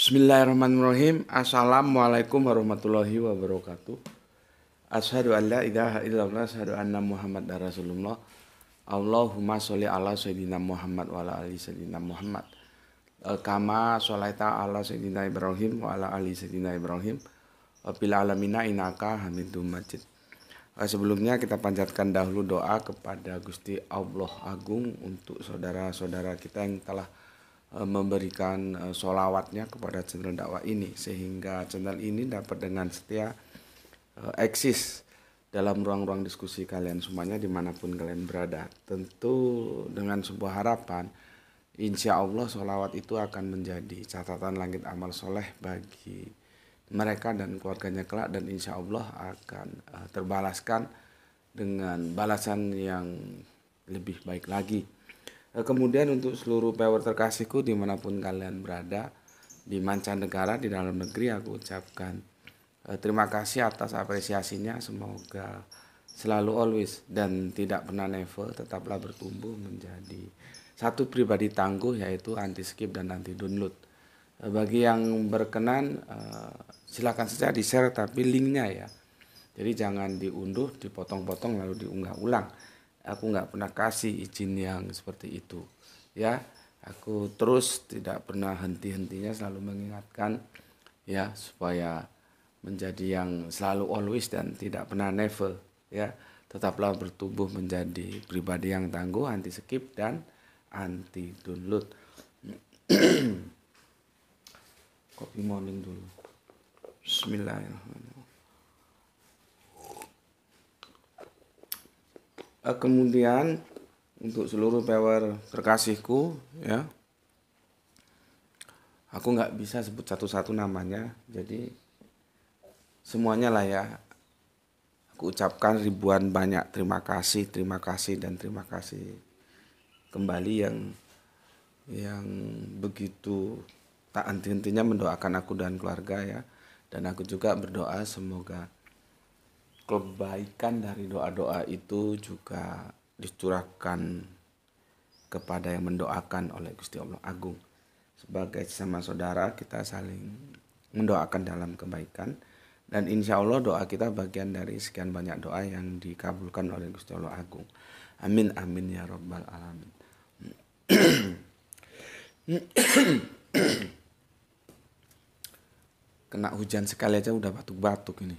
Bismillahirrahmanirrahim. Assalamualaikum warahmatullahi wabarakatuh. Ashadu an la ilaha illallah, ashadu anna Muhammad Rasulullah. Allahumma sholli ala sayyidina Muhammad wa ala ali sayyidina Muhammad. Eh, kama sholaita ala sayyidina Ibrahim wa ala ali sayyidina Ibrahim. Bila eh, alamina inaka hamidum majid. Eh, sebelumnya kita panjatkan dahulu doa kepada Gusti Allah Agung untuk saudara-saudara kita yang telah Eh, memberikan eh, solawatnya kepada channel dakwah ini sehingga channel ini dapat dengan setia eh, eksis dalam ruang-ruang diskusi kalian semuanya dimanapun kalian berada tentu dengan sebuah harapan insya Allah solawat itu akan menjadi catatan langit amal soleh bagi mereka dan keluarganya kelak dan insya Allah akan terbalaskan dengan balasan yang lebih baik lagi. Eh, kemudian untuk seluruh power terkasihku dimanapun kalian berada di mancanegara di dalam negeri aku ucapkan eh, terima kasih atas apresiasinya semoga selalu always dan tidak pernah never tetaplah bertumbuh menjadi satu pribadi tangguh yaitu anti skip dan anti download eh, bagi yang berkenan silakan saja di share tapi linknya ya jadi jangan diunduh dipotong-potong lalu diunggah ulang aku nggak pernah kasih izin yang seperti itu ya aku terus tidak pernah henti-hentinya selalu mengingatkan ya supaya menjadi yang selalu always dan tidak pernah never ya tetaplah bertumbuh menjadi pribadi yang tangguh anti skip dan anti download kopi morning dulu Bismillahirrahmanirrahim Eh, kemudian untuk seluruh power terkasihku ya aku nggak bisa sebut satu-satu namanya jadi semuanya lah ya aku ucapkan ribuan banyak terima kasih terima kasih dan terima kasih kembali yang yang begitu tak henti-hentinya mendoakan aku dan keluarga ya dan aku juga berdoa semoga kebaikan dari doa-doa itu juga dicurahkan kepada yang mendoakan oleh Gusti Allah Agung. Sebagai sesama saudara kita saling mendoakan dalam kebaikan dan insya Allah doa kita bagian dari sekian banyak doa yang dikabulkan oleh Gusti Allah Agung. Amin amin ya robbal alamin. Kena hujan sekali aja udah batuk-batuk ini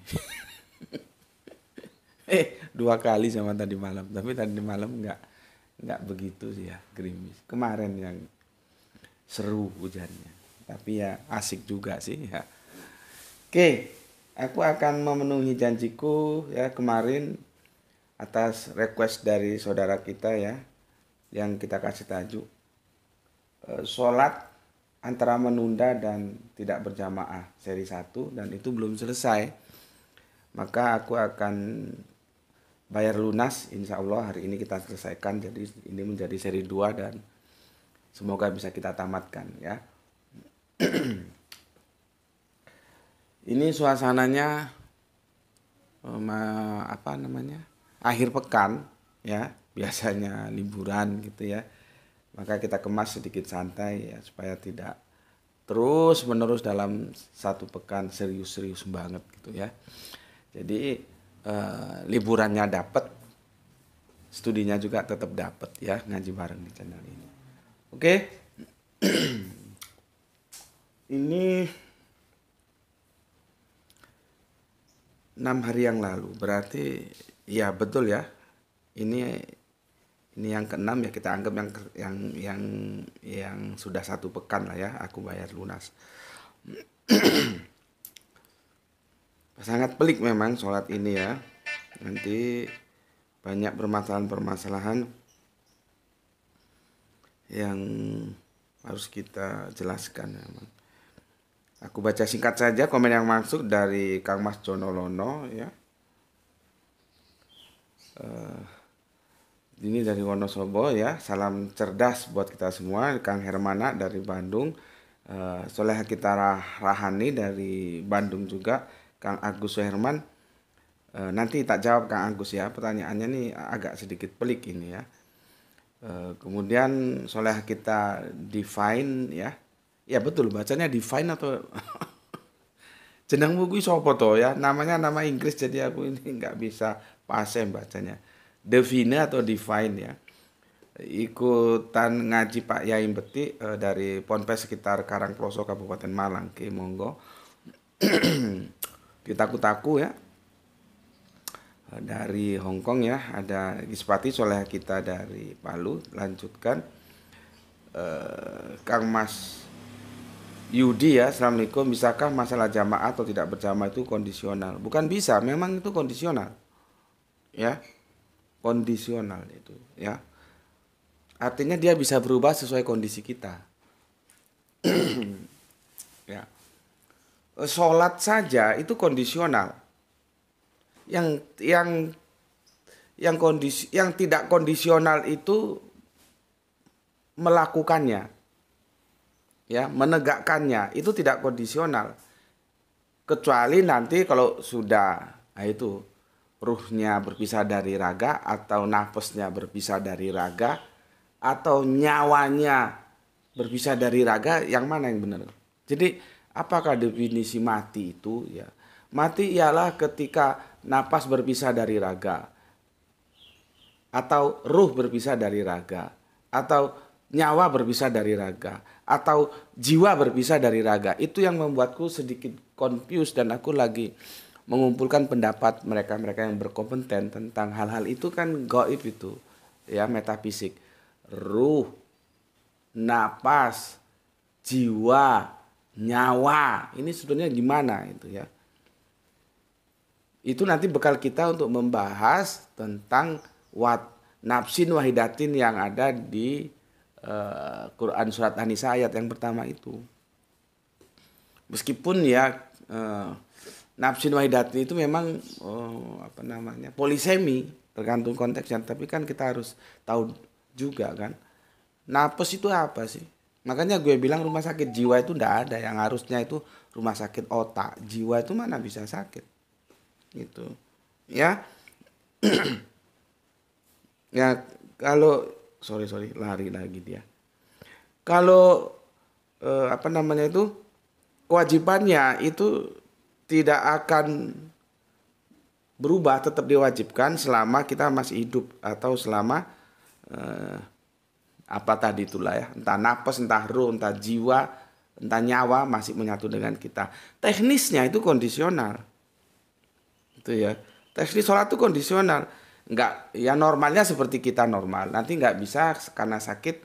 eh dua kali sama tadi malam tapi tadi malam nggak nggak begitu sih ya gerimis kemarin yang seru hujannya tapi ya asik juga sih ya oke aku akan memenuhi janjiku ya kemarin atas request dari saudara kita ya yang kita kasih tajuk e, sholat antara menunda dan tidak berjamaah seri satu dan itu belum selesai maka aku akan bayar lunas insya Allah hari ini kita selesaikan jadi ini menjadi seri 2 dan semoga bisa kita tamatkan ya ini suasananya um, apa namanya akhir pekan ya biasanya liburan gitu ya maka kita kemas sedikit santai ya supaya tidak terus menerus dalam satu pekan serius-serius banget gitu ya jadi Eh, liburannya dapat, studinya juga tetap dapat ya ngaji bareng di channel ini. Oke. Okay? ini enam hari yang lalu. Berarti ya betul ya. Ini ini yang keenam ya kita anggap yang yang yang yang sudah satu pekan lah ya aku bayar lunas. sangat pelik memang sholat ini ya nanti banyak permasalahan-permasalahan yang harus kita jelaskan memang. Aku baca singkat saja komen yang masuk dari Kang Mas Jonolono ya. Uh, ini dari Wonosobo ya. Salam cerdas buat kita semua. Kang Hermana dari Bandung. Uh, Soleh kita Rahani dari Bandung juga. Kang Agus Herman e, eh, nanti tak jawab Kang Agus ya pertanyaannya nih agak sedikit pelik ini ya e, kemudian soleh kita define ya ya betul bacanya define atau jenengmu gue sopo to ya namanya nama Inggris jadi aku ini nggak bisa pasem bacanya define atau define ya ikutan ngaji Pak Yai Beti e, eh, dari Ponpes sekitar Karangploso Kabupaten Malang ke monggo Kitaku-taku ya dari Hong Kong ya ada Gispati soleh kita dari Palu lanjutkan eh, Kang Mas Yudi ya Assalamualaikum bisakah masalah jamaah atau tidak berjamaah itu kondisional bukan bisa memang itu kondisional ya kondisional itu ya artinya dia bisa berubah sesuai kondisi kita Eh, sholat saja itu kondisional. Yang yang yang kondisi yang tidak kondisional itu melakukannya ya menegakkannya itu tidak kondisional kecuali nanti kalau sudah nah itu ruhnya berpisah dari raga atau nafasnya berpisah dari raga atau nyawanya berpisah dari raga yang mana yang benar jadi Apakah definisi mati itu ya? Mati ialah ketika napas berpisah dari raga atau ruh berpisah dari raga atau nyawa berpisah dari raga atau jiwa berpisah dari raga. Itu yang membuatku sedikit confused dan aku lagi mengumpulkan pendapat mereka-mereka yang berkompeten tentang hal-hal itu kan goib itu ya metafisik ruh napas jiwa nyawa. Ini sebetulnya gimana itu ya. Itu nanti bekal kita untuk membahas tentang wat nafsin wahidatin yang ada di uh, Quran surat An-Nisa ayat yang pertama itu. Meskipun ya uh, nafsin wahidatin itu memang uh, apa namanya polisemi tergantung konteksnya tapi kan kita harus tahu juga kan nafas itu apa sih Makanya gue bilang rumah sakit jiwa itu ndak ada yang harusnya itu rumah sakit otak. Jiwa itu mana bisa sakit. Gitu. Ya. ya kalau sorry sorry lari lagi dia. Kalau eh, apa namanya itu kewajibannya itu tidak akan berubah tetap diwajibkan selama kita masih hidup atau selama eh, apa tadi itulah ya entah napas entah ruh entah jiwa entah nyawa masih menyatu dengan kita teknisnya itu kondisional itu ya teknis sholat itu kondisional nggak ya normalnya seperti kita normal nanti nggak bisa karena sakit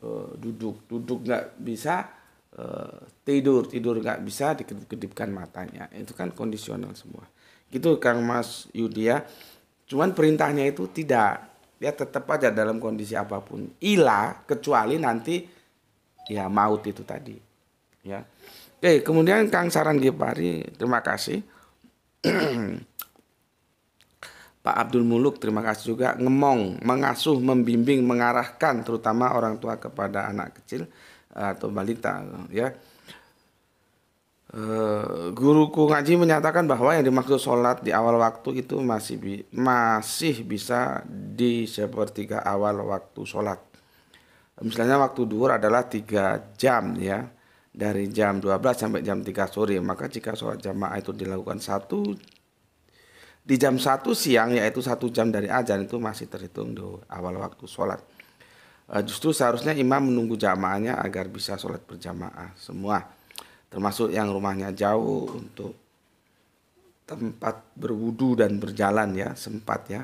eh, duduk duduk nggak bisa eh, tidur tidur nggak bisa dikedip-kedipkan matanya itu kan kondisional semua gitu kang mas Yudia ya. cuman perintahnya itu tidak dia tetap aja dalam kondisi apapun ila kecuali nanti ya maut itu tadi ya oke kemudian Kang Saran Gipari terima kasih Pak Abdul Muluk terima kasih juga ngemong mengasuh membimbing mengarahkan terutama orang tua kepada anak kecil atau balita ya Eh, guruku ngaji menyatakan bahwa yang dimaksud sholat di awal waktu itu masih bi masih bisa di sepertiga awal waktu sholat. Misalnya waktu duhur adalah tiga jam ya dari jam 12 sampai jam 3 sore. Maka jika sholat jamaah itu dilakukan satu di jam satu siang yaitu satu jam dari azan itu masih terhitung di awal waktu sholat. Eh, justru seharusnya imam menunggu jamaahnya agar bisa sholat berjamaah semua termasuk yang rumahnya jauh untuk tempat berwudu dan berjalan ya sempat ya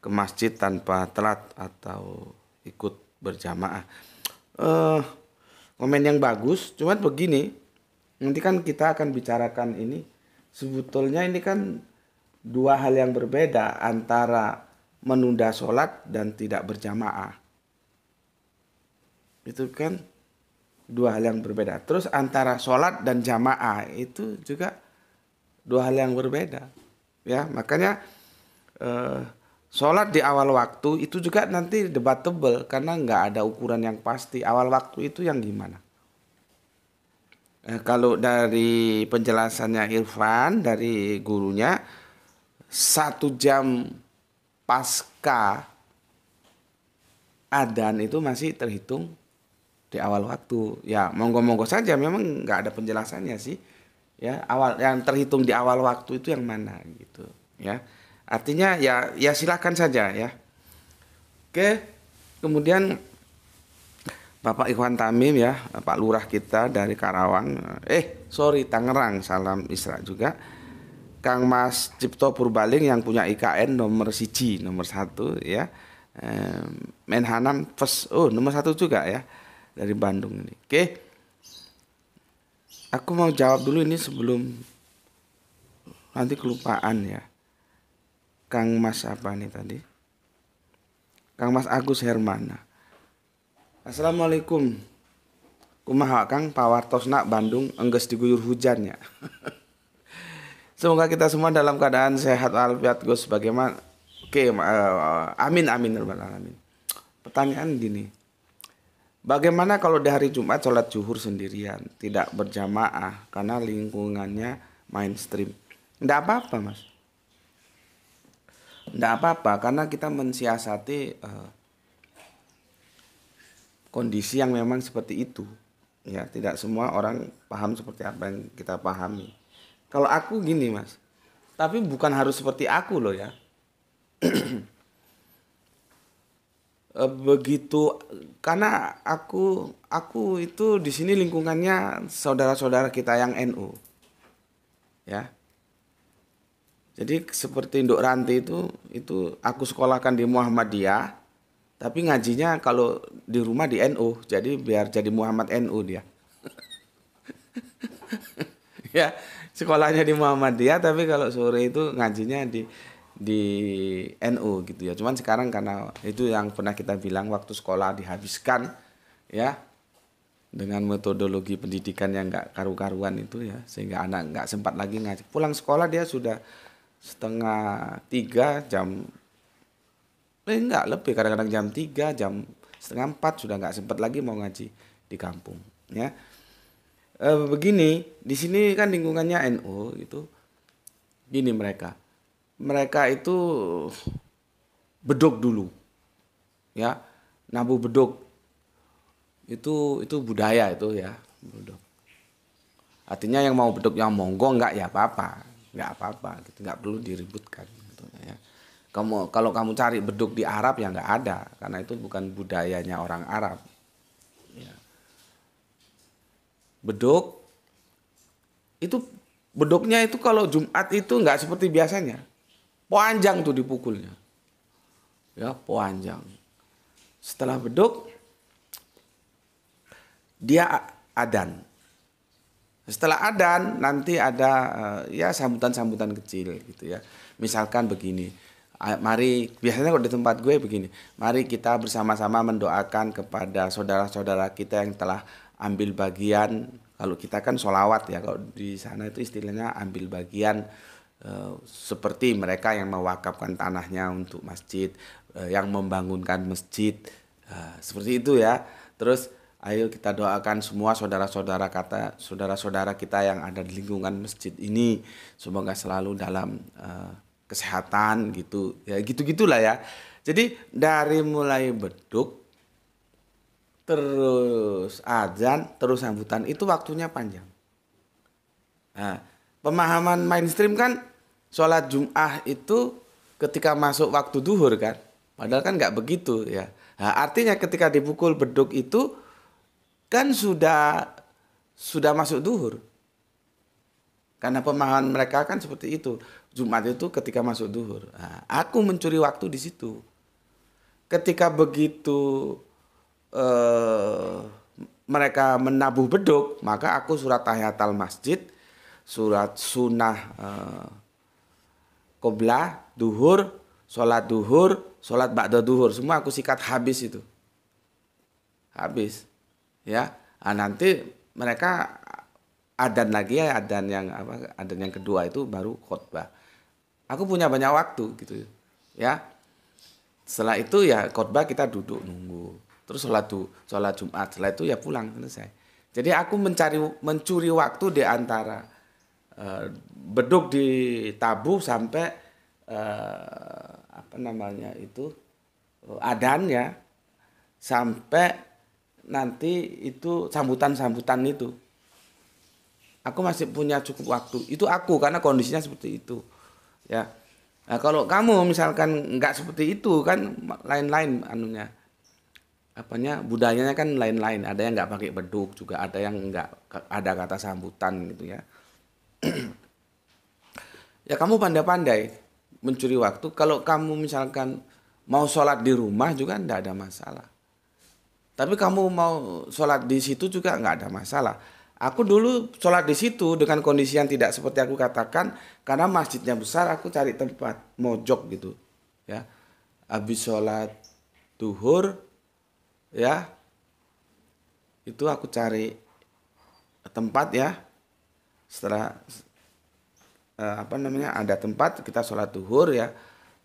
ke masjid tanpa telat atau ikut berjamaah. Uh, komen yang bagus, cuman begini, nanti kan kita akan bicarakan ini sebetulnya ini kan dua hal yang berbeda antara menunda sholat dan tidak berjamaah. Itu kan dua hal yang berbeda. Terus antara sholat dan jamaah itu juga dua hal yang berbeda. Ya, makanya eh, sholat di awal waktu itu juga nanti debatable karena nggak ada ukuran yang pasti awal waktu itu yang gimana. Eh, kalau dari penjelasannya Irfan dari gurunya satu jam pasca adan itu masih terhitung di awal waktu ya monggo-monggo saja memang nggak ada penjelasannya sih ya awal yang terhitung di awal waktu itu yang mana gitu ya artinya ya ya silakan saja ya oke kemudian Bapak Ikhwan Tamim ya Pak Lurah kita dari Karawang eh sorry Tangerang salam Isra juga Kang Mas Cipto Purbaling yang punya IKN nomor siji nomor satu ya Menhanam first oh nomor satu juga ya dari Bandung ini. Oke. Okay? Aku mau jawab dulu ini sebelum nanti kelupaan ya. Kang Mas apa nih tadi? Kang Mas Agus Hermana. Assalamualaikum. Kumaha Kang nak Bandung enggak diguyur hujan ya. Semoga kita semua dalam keadaan sehat walafiat Gus bagaimana Oke, okay, uh, eh, amin amin alamin. Pertanyaan gini. Bagaimana kalau di hari Jumat sholat zuhur sendirian, tidak berjamaah karena lingkungannya mainstream? Tidak apa-apa mas. Tidak apa-apa karena kita mensiasati uh, kondisi yang memang seperti itu. Ya tidak semua orang paham seperti apa yang kita pahami. Kalau aku gini mas, tapi bukan harus seperti aku loh ya. Eh, begitu karena aku aku itu di sini lingkungannya saudara-saudara kita yang NU ya jadi seperti Induk Ranti itu itu aku sekolahkan di Muhammadiyah tapi ngajinya kalau di rumah di NU jadi biar jadi Muhammad NU dia ya sekolahnya di Muhammadiyah tapi kalau sore itu ngajinya di di NU gitu ya. Cuman sekarang karena itu yang pernah kita bilang waktu sekolah dihabiskan ya dengan metodologi pendidikan yang gak karu-karuan itu ya sehingga anak nggak sempat lagi ngaji. Pulang sekolah dia sudah setengah tiga jam eh enggak lebih kadang-kadang jam tiga jam setengah empat sudah nggak sempat lagi mau ngaji di kampung ya e, begini di sini kan lingkungannya NU NO, itu gini mereka mereka itu bedok dulu. Ya, nabu bedok. Itu itu budaya itu ya, bedok. Artinya yang mau bedok yang monggo nggak ya apa-apa. nggak apa-apa gitu, nggak perlu diributkan gitu, ya. Kamu kalau kamu cari bedok di Arab ya nggak ada karena itu bukan budayanya orang Arab. Ya. Beduk itu bedoknya itu kalau Jumat itu nggak seperti biasanya. Panjang tuh dipukulnya. Ya, panjang. Setelah beduk, dia adan. Setelah adan, nanti ada eh, ya sambutan-sambutan kecil gitu ya. Misalkan begini, mari biasanya kalau di tempat gue begini, mari kita bersama-sama mendoakan kepada saudara-saudara kita yang telah ambil bagian kalau kita kan solawat ya kalau di sana itu istilahnya ambil bagian Eh, seperti mereka yang mewakafkan tanahnya untuk masjid, eh, yang membangunkan masjid, eh, seperti itu ya. Terus ayo kita doakan semua saudara-saudara kata saudara-saudara kita yang ada di lingkungan masjid ini semoga selalu dalam kesehatan gitu ya gitu gitulah ya. Jadi dari mulai beduk terus azan terus sambutan itu waktunya panjang. Nah, pemahaman mainstream kan sholat Jum'ah itu ketika masuk waktu duhur kan. Padahal kan nggak begitu ya. Nah, artinya ketika dipukul beduk itu kan sudah sudah masuk duhur. Karena pemahaman mereka kan seperti itu. Jumat itu ketika masuk duhur. Nah, aku mencuri waktu di situ. Ketika begitu eh, mereka menabuh beduk, maka aku surat tahiyatul masjid surat sunnah uh, duhur, sholat duhur, sholat ba'da duhur. Semua aku sikat habis itu. Habis. Ya. Nah, nanti mereka adan lagi ya, adan yang apa? Adan yang kedua itu baru khotbah. Aku punya banyak waktu gitu. Ya. Setelah itu ya khotbah kita duduk nunggu. Terus sholat tuh, sholat Jumat. Setelah itu ya pulang selesai. Jadi aku mencari mencuri waktu di antara Eh, beduk di tabu sampai uh, apa namanya itu adan ya sampai nanti itu sambutan-sambutan itu. Aku masih punya cukup waktu. Itu aku karena kondisinya seperti itu. Ya. Nah, kalau kamu misalkan nggak seperti itu kan lain-lain anunya apanya budayanya kan lain-lain ada yang nggak pakai beduk juga ada yang nggak ada kata sambutan gitu ya ya kamu pandai-pandai mencuri waktu. Kalau kamu misalkan mau sholat di rumah juga tidak ada masalah. Tapi kamu mau sholat di situ juga nggak ada masalah. Aku dulu sholat di situ dengan kondisi yang tidak seperti aku katakan karena masjidnya besar aku cari tempat mojok gitu ya. Habis sholat duhur ya itu aku cari tempat ya setelah eh, apa namanya ada tempat kita sholat duhur ya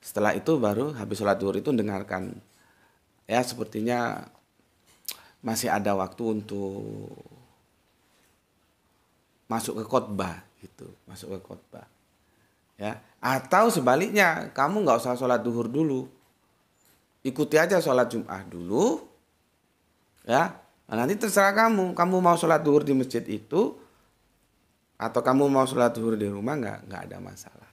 setelah itu baru habis sholat duhur itu dengarkan ya sepertinya masih ada waktu untuk masuk ke khotbah gitu masuk ke khotbah ya atau sebaliknya kamu nggak usah sholat duhur dulu ikuti aja sholat jum'ah dulu ya nah, nanti terserah kamu kamu mau sholat duhur di masjid itu atau kamu mau sholat zuhur di rumah nggak nggak ada masalah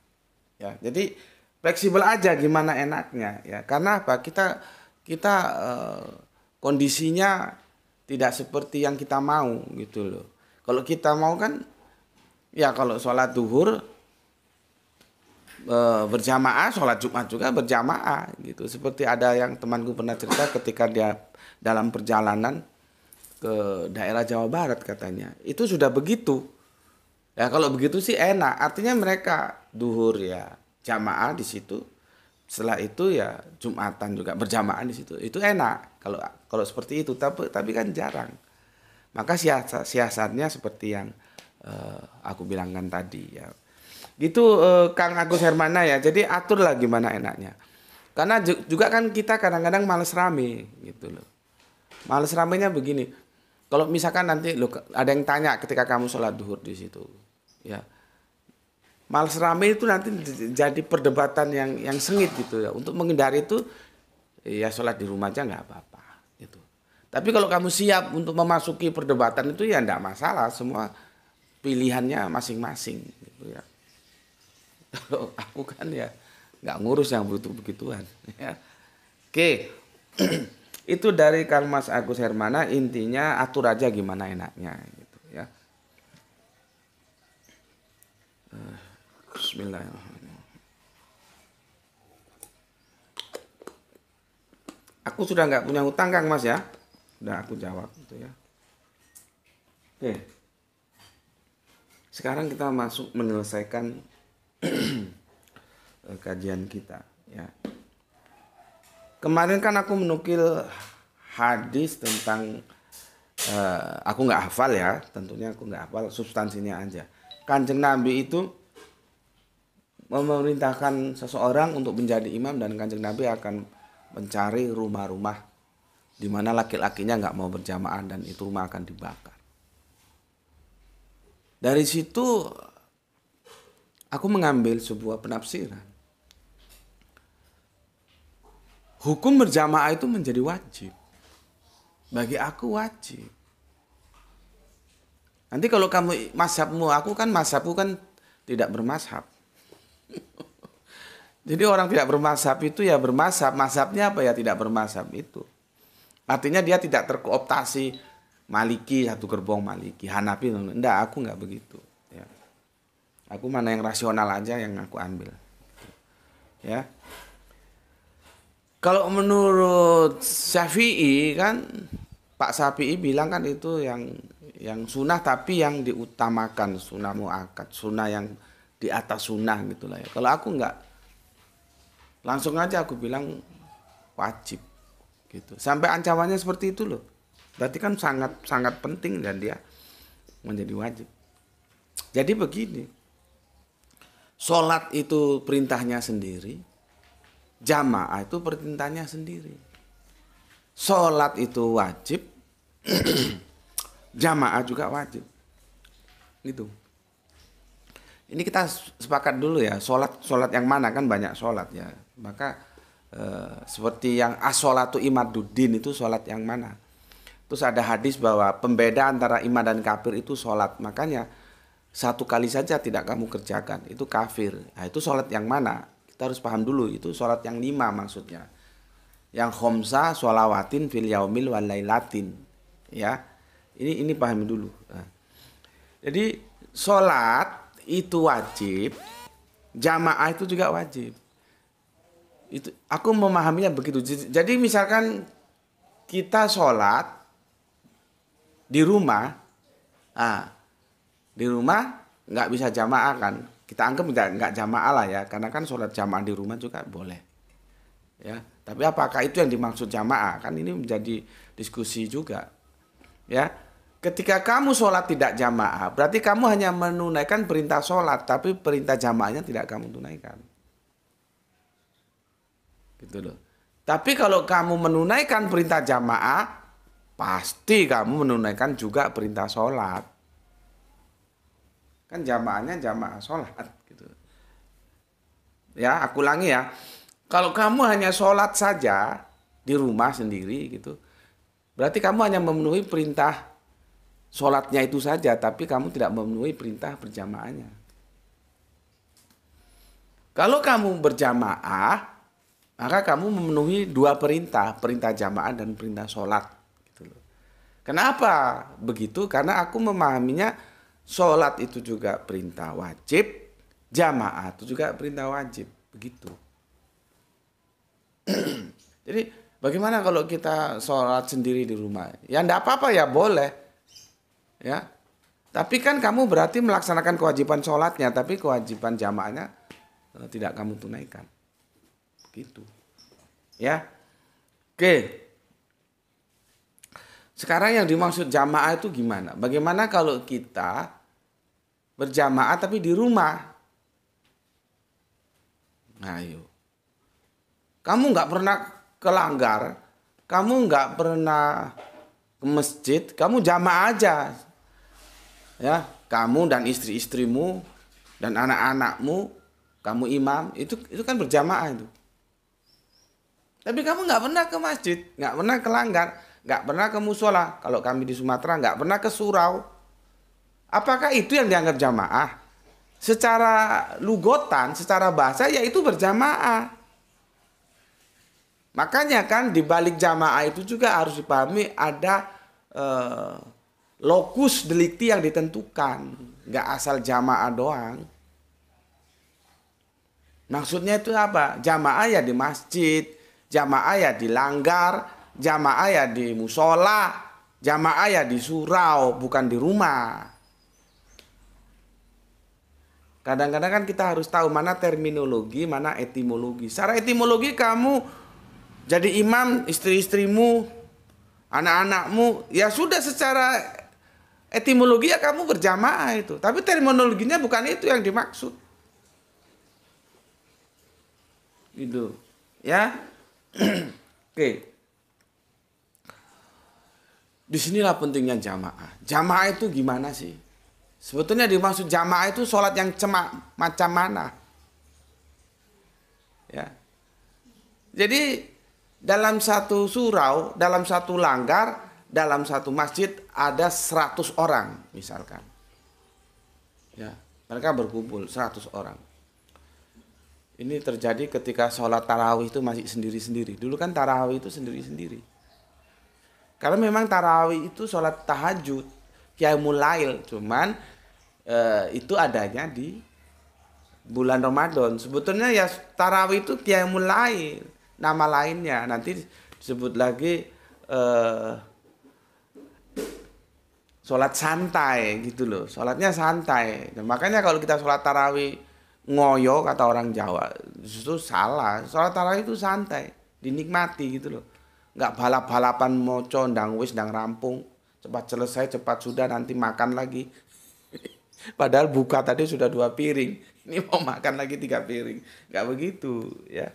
ya jadi fleksibel aja gimana enaknya ya karena apa kita kita eh, kondisinya tidak seperti yang kita mau gitu loh kalau kita mau kan ya kalau sholat duhur eh, berjamaah sholat jumat juga berjamaah gitu seperti ada yang temanku pernah cerita ketika dia dalam perjalanan ke daerah Jawa Barat katanya itu sudah begitu Ya kalau begitu sih enak. Artinya mereka duhur ya jamaah di situ. Setelah itu ya jumatan juga berjamaah di situ. Itu enak kalau kalau seperti itu. Tapi tapi kan jarang. Maka siasat, siasatnya seperti yang uh, aku bilangkan tadi ya. Gitu uh, Kang Agus Hermana ya. Jadi aturlah gimana enaknya. Karena juga kan kita kadang-kadang males rame gitu loh. Males ramenya begini. Kalau misalkan nanti lo ada yang tanya ketika kamu sholat duhur di situ, ya malas rame itu nanti jadi perdebatan yang yang sengit gitu ya untuk menghindari itu ya sholat di rumah aja nggak apa-apa gitu tapi kalau kamu siap untuk memasuki perdebatan itu ya enggak masalah semua pilihannya masing-masing gitu ya kalau aku kan ya nggak ngurus yang begitu begituan ya oke itu dari Kang Mas Agus Hermana intinya atur aja gimana enaknya Bismillahirrahmanirrahim. Aku sudah nggak punya utang Kang Mas ya. Udah aku jawab gitu ya. Oke. Sekarang kita masuk menyelesaikan eh, kajian kita ya. Kemarin kan aku menukil hadis tentang uh, aku nggak hafal ya, tentunya aku nggak hafal substansinya aja kanjeng Nabi itu memerintahkan seseorang untuk menjadi imam dan kanjeng Nabi akan mencari rumah-rumah di mana laki-lakinya nggak mau berjamaah dan itu rumah akan dibakar. Dari situ aku mengambil sebuah penafsiran. Hukum berjamaah itu menjadi wajib. Bagi aku wajib. Nanti kalau kamu mashabmu, aku kan mashabku kan tidak bermashab. Jadi orang tidak bermashab itu ya bermashab. Mashabnya apa ya tidak bermashab itu. Artinya dia tidak terkooptasi Maliki satu gerbong Maliki, Hanafi. Enggak, aku nggak begitu. Ya. Aku mana yang rasional aja yang aku ambil. Ya. Kalau menurut Syafi'i kan Pak Syafi'i bilang kan itu yang yang sunnah tapi yang diutamakan sunnah muakat sunnah yang di atas sunnah gitulah ya kalau aku nggak langsung aja aku bilang wajib gitu sampai ancamannya seperti itu loh berarti kan sangat sangat penting dan dia menjadi wajib jadi begini sholat itu perintahnya sendiri jamaah itu perintahnya sendiri sholat itu wajib jamaah juga wajib. Gitu. Ini kita sepakat dulu ya, sholat sholat yang mana kan banyak sholat ya. Maka e, seperti yang asolatu imaduddin itu sholat yang mana. Terus ada hadis bahwa pembeda antara iman dan kafir itu sholat. Makanya satu kali saja tidak kamu kerjakan itu kafir. Nah, itu sholat yang mana? Kita harus paham dulu itu sholat yang lima maksudnya. Yang khomsa sholawatin fil yaumil walailatin. Ya, ini ini pahami dulu. Nah. Jadi sholat itu wajib, jamaah itu juga wajib. Itu aku memahaminya begitu. Jadi misalkan kita sholat di rumah, ah di rumah nggak bisa jamaah kan? Kita anggap nggak nggak jamaah lah ya, karena kan sholat jamaah di rumah juga boleh. Ya, tapi apakah itu yang dimaksud jamaah? Kan ini menjadi diskusi juga. Ya, Ketika kamu sholat tidak jamaah, berarti kamu hanya menunaikan perintah sholat, tapi perintah jamaahnya tidak kamu tunaikan. Gitu loh. Tapi kalau kamu menunaikan perintah jamaah, pasti kamu menunaikan juga perintah sholat. Kan jamaahnya jamaah sholat. Gitu. Ya, aku ulangi ya. Kalau kamu hanya sholat saja di rumah sendiri gitu, berarti kamu hanya memenuhi perintah sholatnya itu saja, tapi kamu tidak memenuhi perintah berjamaahnya. Kalau kamu berjamaah, maka kamu memenuhi dua perintah, perintah jamaah dan perintah sholat. Gitu Kenapa begitu? Karena aku memahaminya sholat itu juga perintah wajib, jamaah itu juga perintah wajib, begitu. Jadi bagaimana kalau kita sholat sendiri di rumah? Ya tidak apa-apa ya boleh ya tapi kan kamu berarti melaksanakan kewajiban sholatnya tapi kewajiban jamaahnya eh, tidak kamu tunaikan begitu. ya oke sekarang yang dimaksud jamaah itu gimana bagaimana kalau kita berjamaah tapi di rumah nah yuk kamu nggak pernah kelanggar kamu nggak pernah ke masjid kamu jamaah aja ya kamu dan istri-istrimu dan anak-anakmu kamu imam itu itu kan berjamaah itu tapi kamu nggak pernah ke masjid nggak pernah ke langgar nggak pernah ke musola kalau kami di Sumatera nggak pernah ke surau apakah itu yang dianggap jamaah secara lugotan secara bahasa ya itu berjamaah makanya kan di balik jamaah itu juga harus dipahami ada eh, lokus delikti yang ditentukan, nggak asal jamaah doang. Maksudnya itu apa? Jamaah ya di masjid, jamaah ya di langgar, jamaah ya di musola, jamaah ya di surau, bukan di rumah. Kadang-kadang kan kita harus tahu mana terminologi, mana etimologi. Secara etimologi kamu jadi imam, istri-istrimu, anak-anakmu, ya sudah secara Etimologi ya kamu berjamaah itu, tapi terminologinya bukan itu yang dimaksud. Gitu. Ya. Oke. Disinilah pentingnya jamaah. Jamaah itu gimana sih? Sebetulnya dimaksud jamaah itu sholat yang cemak macam mana? Ya. Jadi dalam satu surau, dalam satu langgar dalam satu masjid ada 100 orang misalkan. Ya, mereka berkumpul 100 orang. Ini terjadi ketika sholat tarawih itu masih sendiri-sendiri. Dulu kan tarawih itu sendiri-sendiri. Karena memang tarawih itu sholat tahajud, Kiai mulail cuman eh, itu adanya di bulan Ramadan. Sebetulnya ya tarawih itu kiai mulail nama lainnya. Nanti disebut lagi eh, sholat santai gitu loh sholatnya santai Dan makanya kalau kita sholat tarawih ngoyo kata orang Jawa justru salah sholat tarawih itu santai dinikmati gitu loh nggak balap balapan moco ndang wis ndang rampung cepat selesai cepat sudah nanti makan lagi padahal buka tadi sudah dua piring ini mau makan lagi tiga piring nggak begitu ya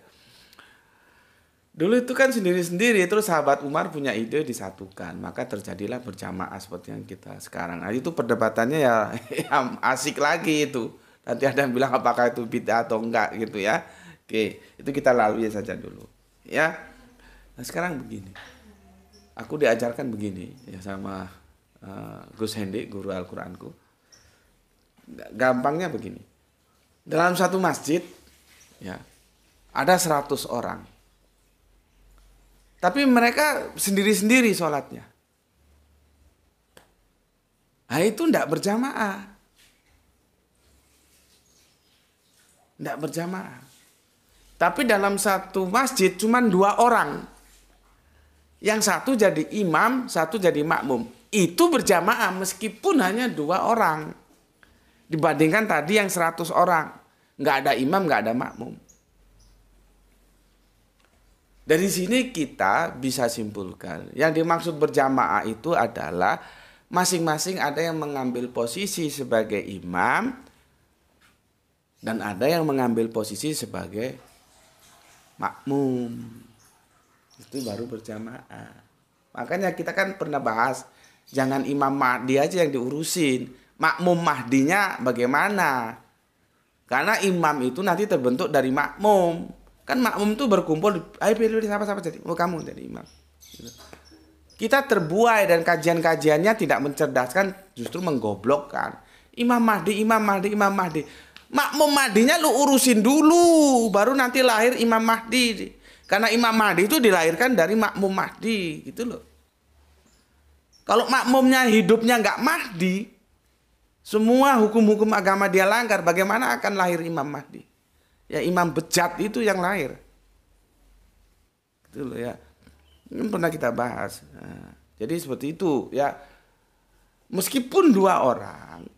Dulu itu kan sendiri-sendiri, terus sahabat Umar punya ide disatukan, maka terjadilah berjamaah seperti yang kita sekarang. Nah, itu perdebatannya ya, ya asik lagi itu. Nanti ada yang bilang apakah itu bid'ah atau enggak gitu ya. Oke, itu kita lalui saja dulu. Ya. Nah, sekarang begini. Aku diajarkan begini ya sama uh, Gus Hendi guru Al-Qur'anku. Gampangnya begini. Dalam satu masjid ya, ada 100 orang tapi mereka sendiri-sendiri sholatnya. Nah itu tidak berjamaah. tidak berjamaah. Tapi dalam satu masjid cuma dua orang. Yang satu jadi imam, satu jadi makmum. Itu berjamaah meskipun hanya dua orang. Dibandingkan tadi yang seratus orang. Nggak ada imam, nggak ada makmum. Dari sini kita bisa simpulkan, yang dimaksud berjamaah itu adalah masing-masing ada yang mengambil posisi sebagai imam dan ada yang mengambil posisi sebagai makmum. Itu baru berjamaah. Makanya kita kan pernah bahas jangan imam mahdi aja yang diurusin, makmum mahdinya bagaimana? Karena imam itu nanti terbentuk dari makmum kan makmum tuh berkumpul ayo pilih siapa-siapa jadi oh kamu jadi imam gitu. kita terbuai dan kajian-kajiannya tidak mencerdaskan justru menggoblokkan imam mahdi imam mahdi imam mahdi makmum mahdinya lu urusin dulu baru nanti lahir imam mahdi karena imam mahdi itu dilahirkan dari makmum mahdi gitu loh kalau makmumnya hidupnya nggak mahdi semua hukum-hukum agama dia langgar bagaimana akan lahir imam mahdi ya imam bejat itu yang lahir gitu loh ya ini pernah kita bahas nah, jadi seperti itu ya meskipun dua orang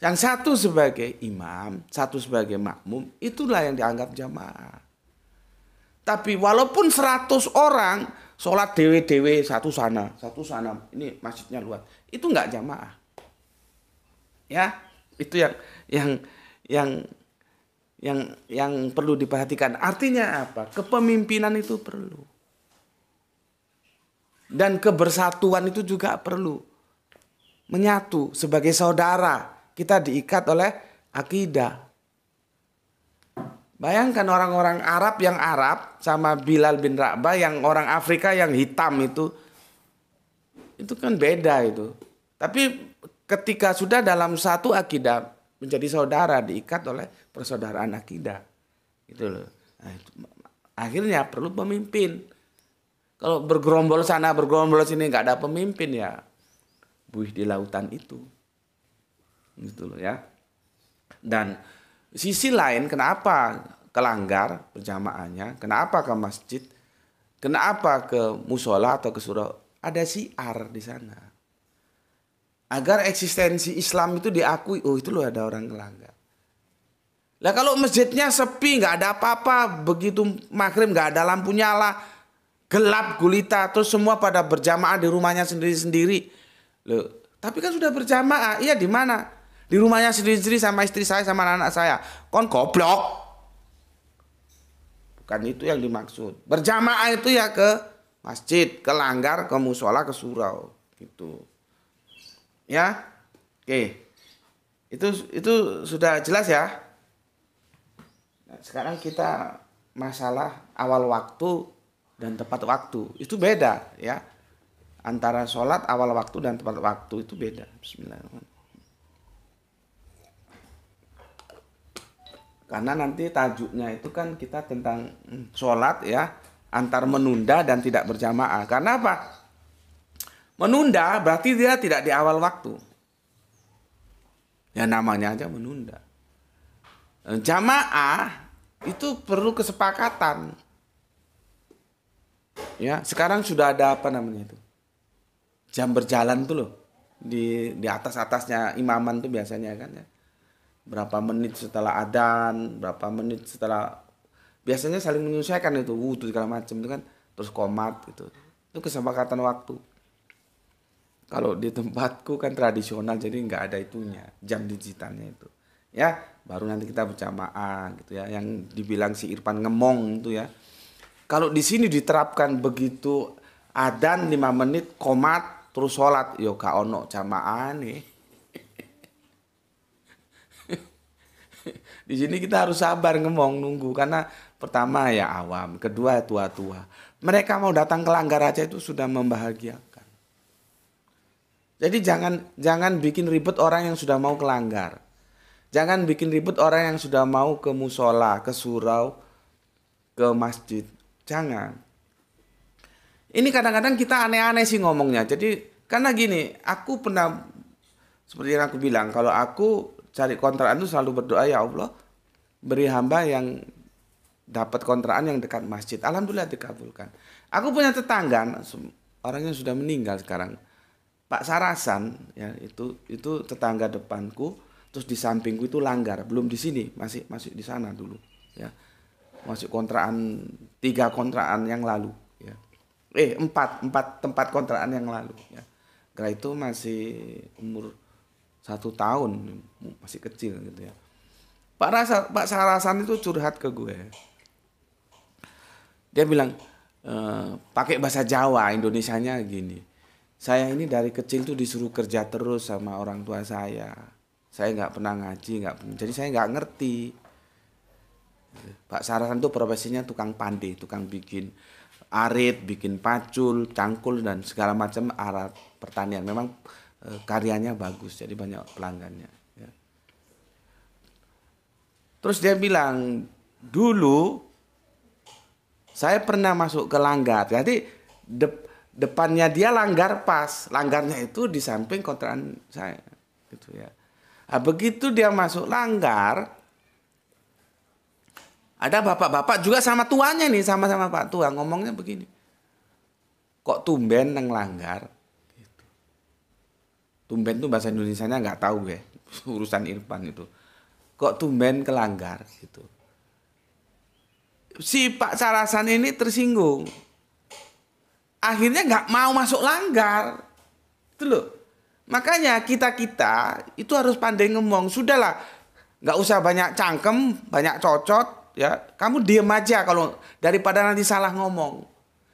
yang satu sebagai imam satu sebagai makmum itulah yang dianggap jamaah tapi walaupun 100 orang sholat dewe-dewe satu sana, satu sana, ini masjidnya luas, itu nggak jamaah. Ya, itu yang yang yang yang yang perlu diperhatikan. Artinya apa? Kepemimpinan itu perlu. Dan kebersatuan itu juga perlu. Menyatu sebagai saudara, kita diikat oleh akidah. Bayangkan orang-orang Arab yang Arab sama Bilal bin Rabah yang orang Afrika yang hitam itu itu kan beda itu. Tapi ketika sudah dalam satu akidah menjadi saudara diikat oleh persaudaraan akidah gitu loh nah, itu, akhirnya perlu pemimpin kalau bergerombol sana bergerombol sini nggak ada pemimpin ya buih di lautan itu gitu loh ya dan sisi lain kenapa kelanggar berjamaahnya kenapa ke masjid kenapa ke musola atau ke surau ada siar di sana agar eksistensi Islam itu diakui oh itu loh ada orang kelanggar lah kalau masjidnya sepi, nggak ada apa-apa, begitu maghrib nggak ada lampu nyala, gelap gulita, terus semua pada berjamaah di rumahnya sendiri-sendiri. Loh, tapi kan sudah berjamaah, iya di mana? Di rumahnya sendiri-sendiri sama istri saya sama anak, -anak saya. Kon goblok. Bukan itu yang dimaksud. Berjamaah itu ya ke masjid, ke langgar, ke musola, ke surau, gitu. Ya, oke. Itu itu sudah jelas ya sekarang kita masalah awal waktu dan tepat waktu itu beda ya antara sholat awal waktu dan tepat waktu itu beda Bismillahirrahmanirrahim karena nanti tajuknya itu kan kita tentang hmm, sholat ya antar menunda dan tidak berjamaah karena apa menunda berarti dia tidak di awal waktu ya namanya aja menunda jamaah itu perlu kesepakatan. Ya, sekarang sudah ada apa namanya itu? Jam berjalan tuh loh. Di di atas-atasnya imaman tuh biasanya kan ya. Berapa menit setelah adan, berapa menit setelah biasanya saling menyesuaikan itu wudhu segala macam itu kan terus komat gitu itu kesepakatan waktu kalau di tempatku kan tradisional jadi nggak ada itunya jam digitalnya itu ya baru nanti kita berjamaah gitu ya yang dibilang si Irfan ngemong itu ya kalau di sini diterapkan begitu adan lima menit komat terus sholat yo Kak ono jamaah nih di sini kita harus sabar ngemong nunggu karena pertama ya awam kedua ya tua-tua mereka mau datang ke langgar aja itu sudah membahagiakan jadi jangan jangan bikin ribet orang yang sudah mau ke langgar Jangan bikin ribut orang yang sudah mau ke musola, ke surau, ke masjid. Jangan. Ini kadang-kadang kita aneh-aneh sih ngomongnya. Jadi karena gini, aku pernah seperti yang aku bilang, kalau aku cari kontrakan itu selalu berdoa ya Allah beri hamba yang dapat kontrakan yang dekat masjid. Alhamdulillah dikabulkan. Aku punya tetangga orang yang sudah meninggal sekarang. Pak Sarasan ya itu itu tetangga depanku terus di sampingku itu langgar belum di sini masih masih di sana dulu ya masuk kontrakan tiga kontrakan yang lalu ya eh empat empat tempat kontrakan yang lalu ya itu masih umur satu tahun masih kecil gitu ya Pak Rasa Pak Sarasan itu curhat ke gue dia bilang e, pakai bahasa Jawa Indonesianya gini saya ini dari kecil tuh disuruh kerja terus sama orang tua saya saya nggak pernah ngaji nggak jadi saya nggak ngerti Pak Sarasan itu profesinya tukang pandai tukang bikin arit bikin pacul cangkul dan segala macam alat pertanian memang eh, karyanya bagus jadi banyak pelanggannya ya. terus dia bilang dulu saya pernah masuk ke langgar jadi de depannya dia langgar pas langgarnya itu di samping kontrakan saya gitu ya Nah, begitu dia masuk langgar, ada bapak-bapak juga sama tuannya nih, sama-sama pak tua ngomongnya begini. Kok tumben neng langgar? Gitu. Tumben tuh bahasa Indonesia-nya nggak tahu ya, urusan Irfan itu. Kok tumben kelanggar gitu. Si Pak Sarasan ini tersinggung. Akhirnya nggak mau masuk langgar. Itu loh. Makanya kita-kita itu harus pandai ngomong. Sudahlah, nggak usah banyak cangkem, banyak cocot, ya. Kamu diem aja kalau daripada nanti salah ngomong.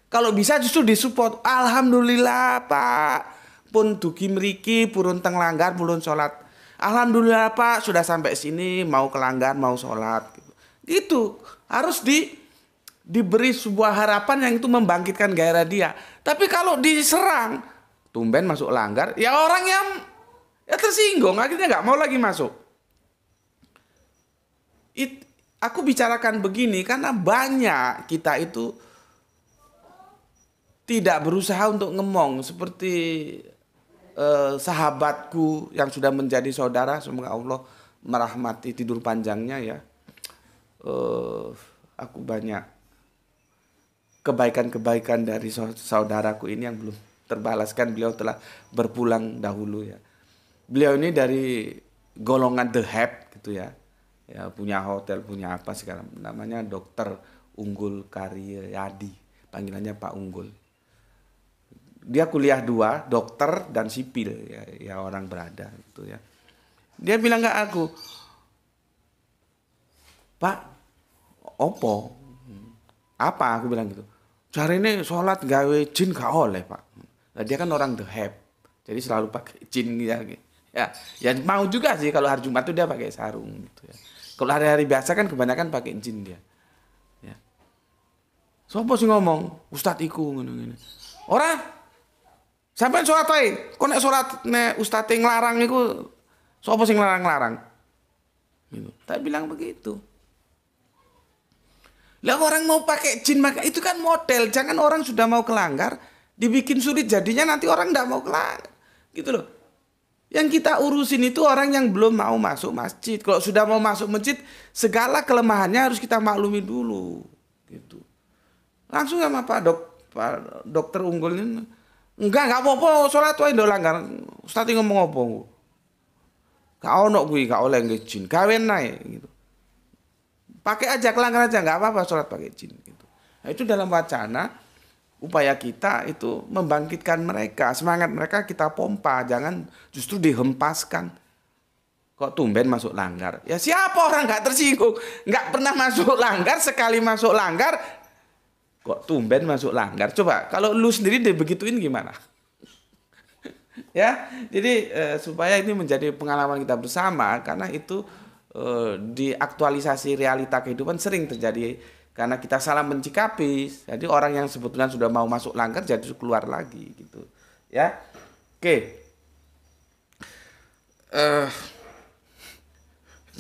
Kalau bisa justru disupport. Alhamdulillah Pak, pun dugi meriki, purun teng langgar, purun sholat. Alhamdulillah Pak, sudah sampai sini, mau ke langgar, mau sholat. Itu harus di diberi sebuah harapan yang itu membangkitkan gairah dia. Tapi kalau diserang, tumben masuk langgar ya orang yang ya tersinggung akhirnya nggak mau lagi masuk It, aku bicarakan begini karena banyak kita itu tidak berusaha untuk ngemong seperti eh, sahabatku yang sudah menjadi saudara semoga Allah merahmati tidur panjangnya ya eh, aku banyak kebaikan-kebaikan dari saudaraku ini yang belum terbalaskan beliau telah berpulang dahulu ya. Beliau ini dari golongan The Hab gitu ya. Ya punya hotel, punya apa sekarang namanya Dokter Unggul Karyadi, panggilannya Pak Unggul. Dia kuliah dua, dokter dan sipil ya, ya orang berada gitu ya. Dia bilang nggak aku, Pak, opo, apa aku bilang gitu. Cari ini sholat gawe jin gak oleh pak. Nah, dia kan orang The Hab jadi selalu pakai jin ya gitu. ya ya mau juga sih kalau hari Jumat itu dia pakai sarung gitu ya kalau hari-hari biasa kan kebanyakan pakai jin dia ya siapa sih ngomong Ustadz iku ngono ngene ora sampean sholat ae kok nek sholat nek ustadz nglarang iku siapa sih ngelarang larang gitu tak bilang begitu lah orang mau pakai jin maka itu kan model jangan orang sudah mau kelanggar dibikin sulit jadinya nanti orang tidak mau kelar gitu loh yang kita urusin itu orang yang belum mau masuk masjid kalau sudah mau masuk masjid segala kelemahannya harus kita maklumi dulu gitu langsung sama pak dok pak dokter unggul ini enggak enggak mau apa sholat tuh indo langgar ustadz ngomong apa gak ono gue gak oleh nggih jin kawin naik gitu pakai aja kelangan aja nggak apa-apa sholat pakai jin gitu nah, itu dalam wacana upaya kita itu membangkitkan mereka semangat mereka kita pompa jangan justru dihempaskan kok tumben masuk langgar ya siapa orang nggak tersinggung nggak pernah masuk langgar sekali masuk langgar kok tumben masuk langgar coba kalau lu sendiri dia begituin gimana ya jadi eh, supaya ini menjadi pengalaman kita bersama karena itu eh, di aktualisasi realita kehidupan sering terjadi karena kita salah mencikapi jadi orang yang sebetulnya sudah mau masuk langgar jadi keluar lagi gitu ya oke uh.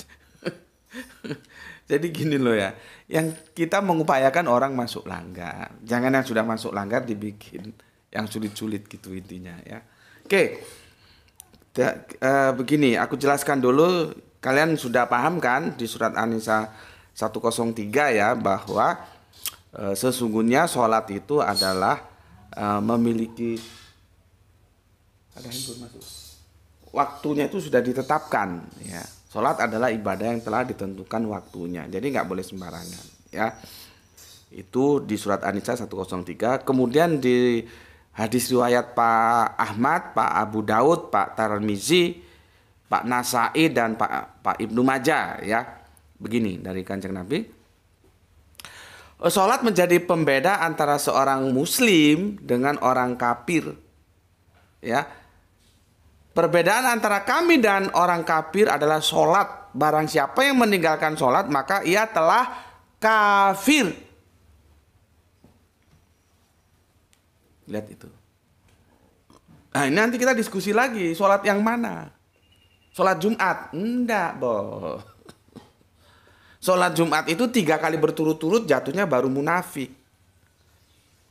jadi gini loh ya yang kita mengupayakan orang masuk langgar jangan yang sudah masuk langgar dibikin yang sulit-sulit gitu intinya ya oke Da, uh, begini aku jelaskan dulu kalian sudah paham kan di surat Anisa 103 ya bahwa e, sesungguhnya sholat itu adalah e, memiliki ada handphone masuk. Waktunya itu sudah ditetapkan ya. Sholat adalah ibadah yang telah ditentukan waktunya. Jadi nggak boleh sembarangan ya. Itu di surat An-Nisa 103. Kemudian di hadis riwayat Pak Ahmad, Pak Abu Daud, Pak Tarmizi, Pak Nasai dan Pak Pak Ibnu Majah ya begini dari Kanjeng Nabi. solat menjadi pembeda antara seorang muslim dengan orang kafir. Ya. Perbedaan antara kami dan orang kafir adalah solat. Barang siapa yang meninggalkan solat maka ia telah kafir. Lihat itu. Nah ini nanti kita diskusi lagi, sholat yang mana? Sholat Jumat? Enggak, boh. Sholat Jumat itu tiga kali berturut-turut jatuhnya baru munafik.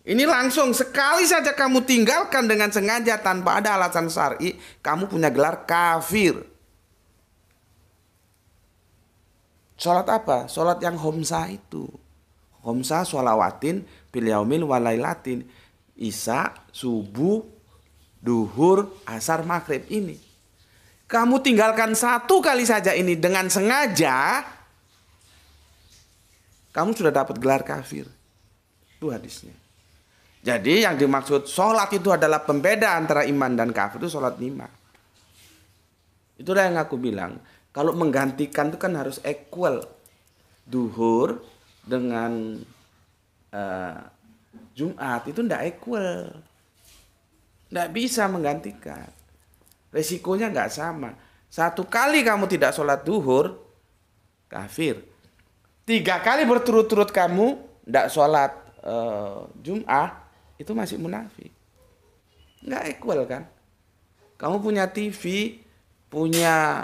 Ini langsung sekali saja kamu tinggalkan dengan sengaja tanpa ada alasan syar'i, kamu punya gelar kafir. Sholat apa? Sholat yang homsa itu. Homsa sholawatin bilyaumil walailatin. Isa, subuh, duhur, asar, maghrib ini. Kamu tinggalkan satu kali saja ini dengan sengaja, kamu sudah dapat gelar kafir. Itu hadisnya. Jadi yang dimaksud sholat itu adalah pembeda antara iman dan kafir itu sholat lima. Itulah yang aku bilang. Kalau menggantikan itu kan harus equal. Duhur dengan uh, Jumat itu tidak equal. Tidak bisa menggantikan. Resikonya nggak sama. Satu kali kamu tidak sholat duhur, kafir tiga kali berturut-turut kamu tidak sholat uh, Jum'ah itu masih munafik nggak equal kan kamu punya TV punya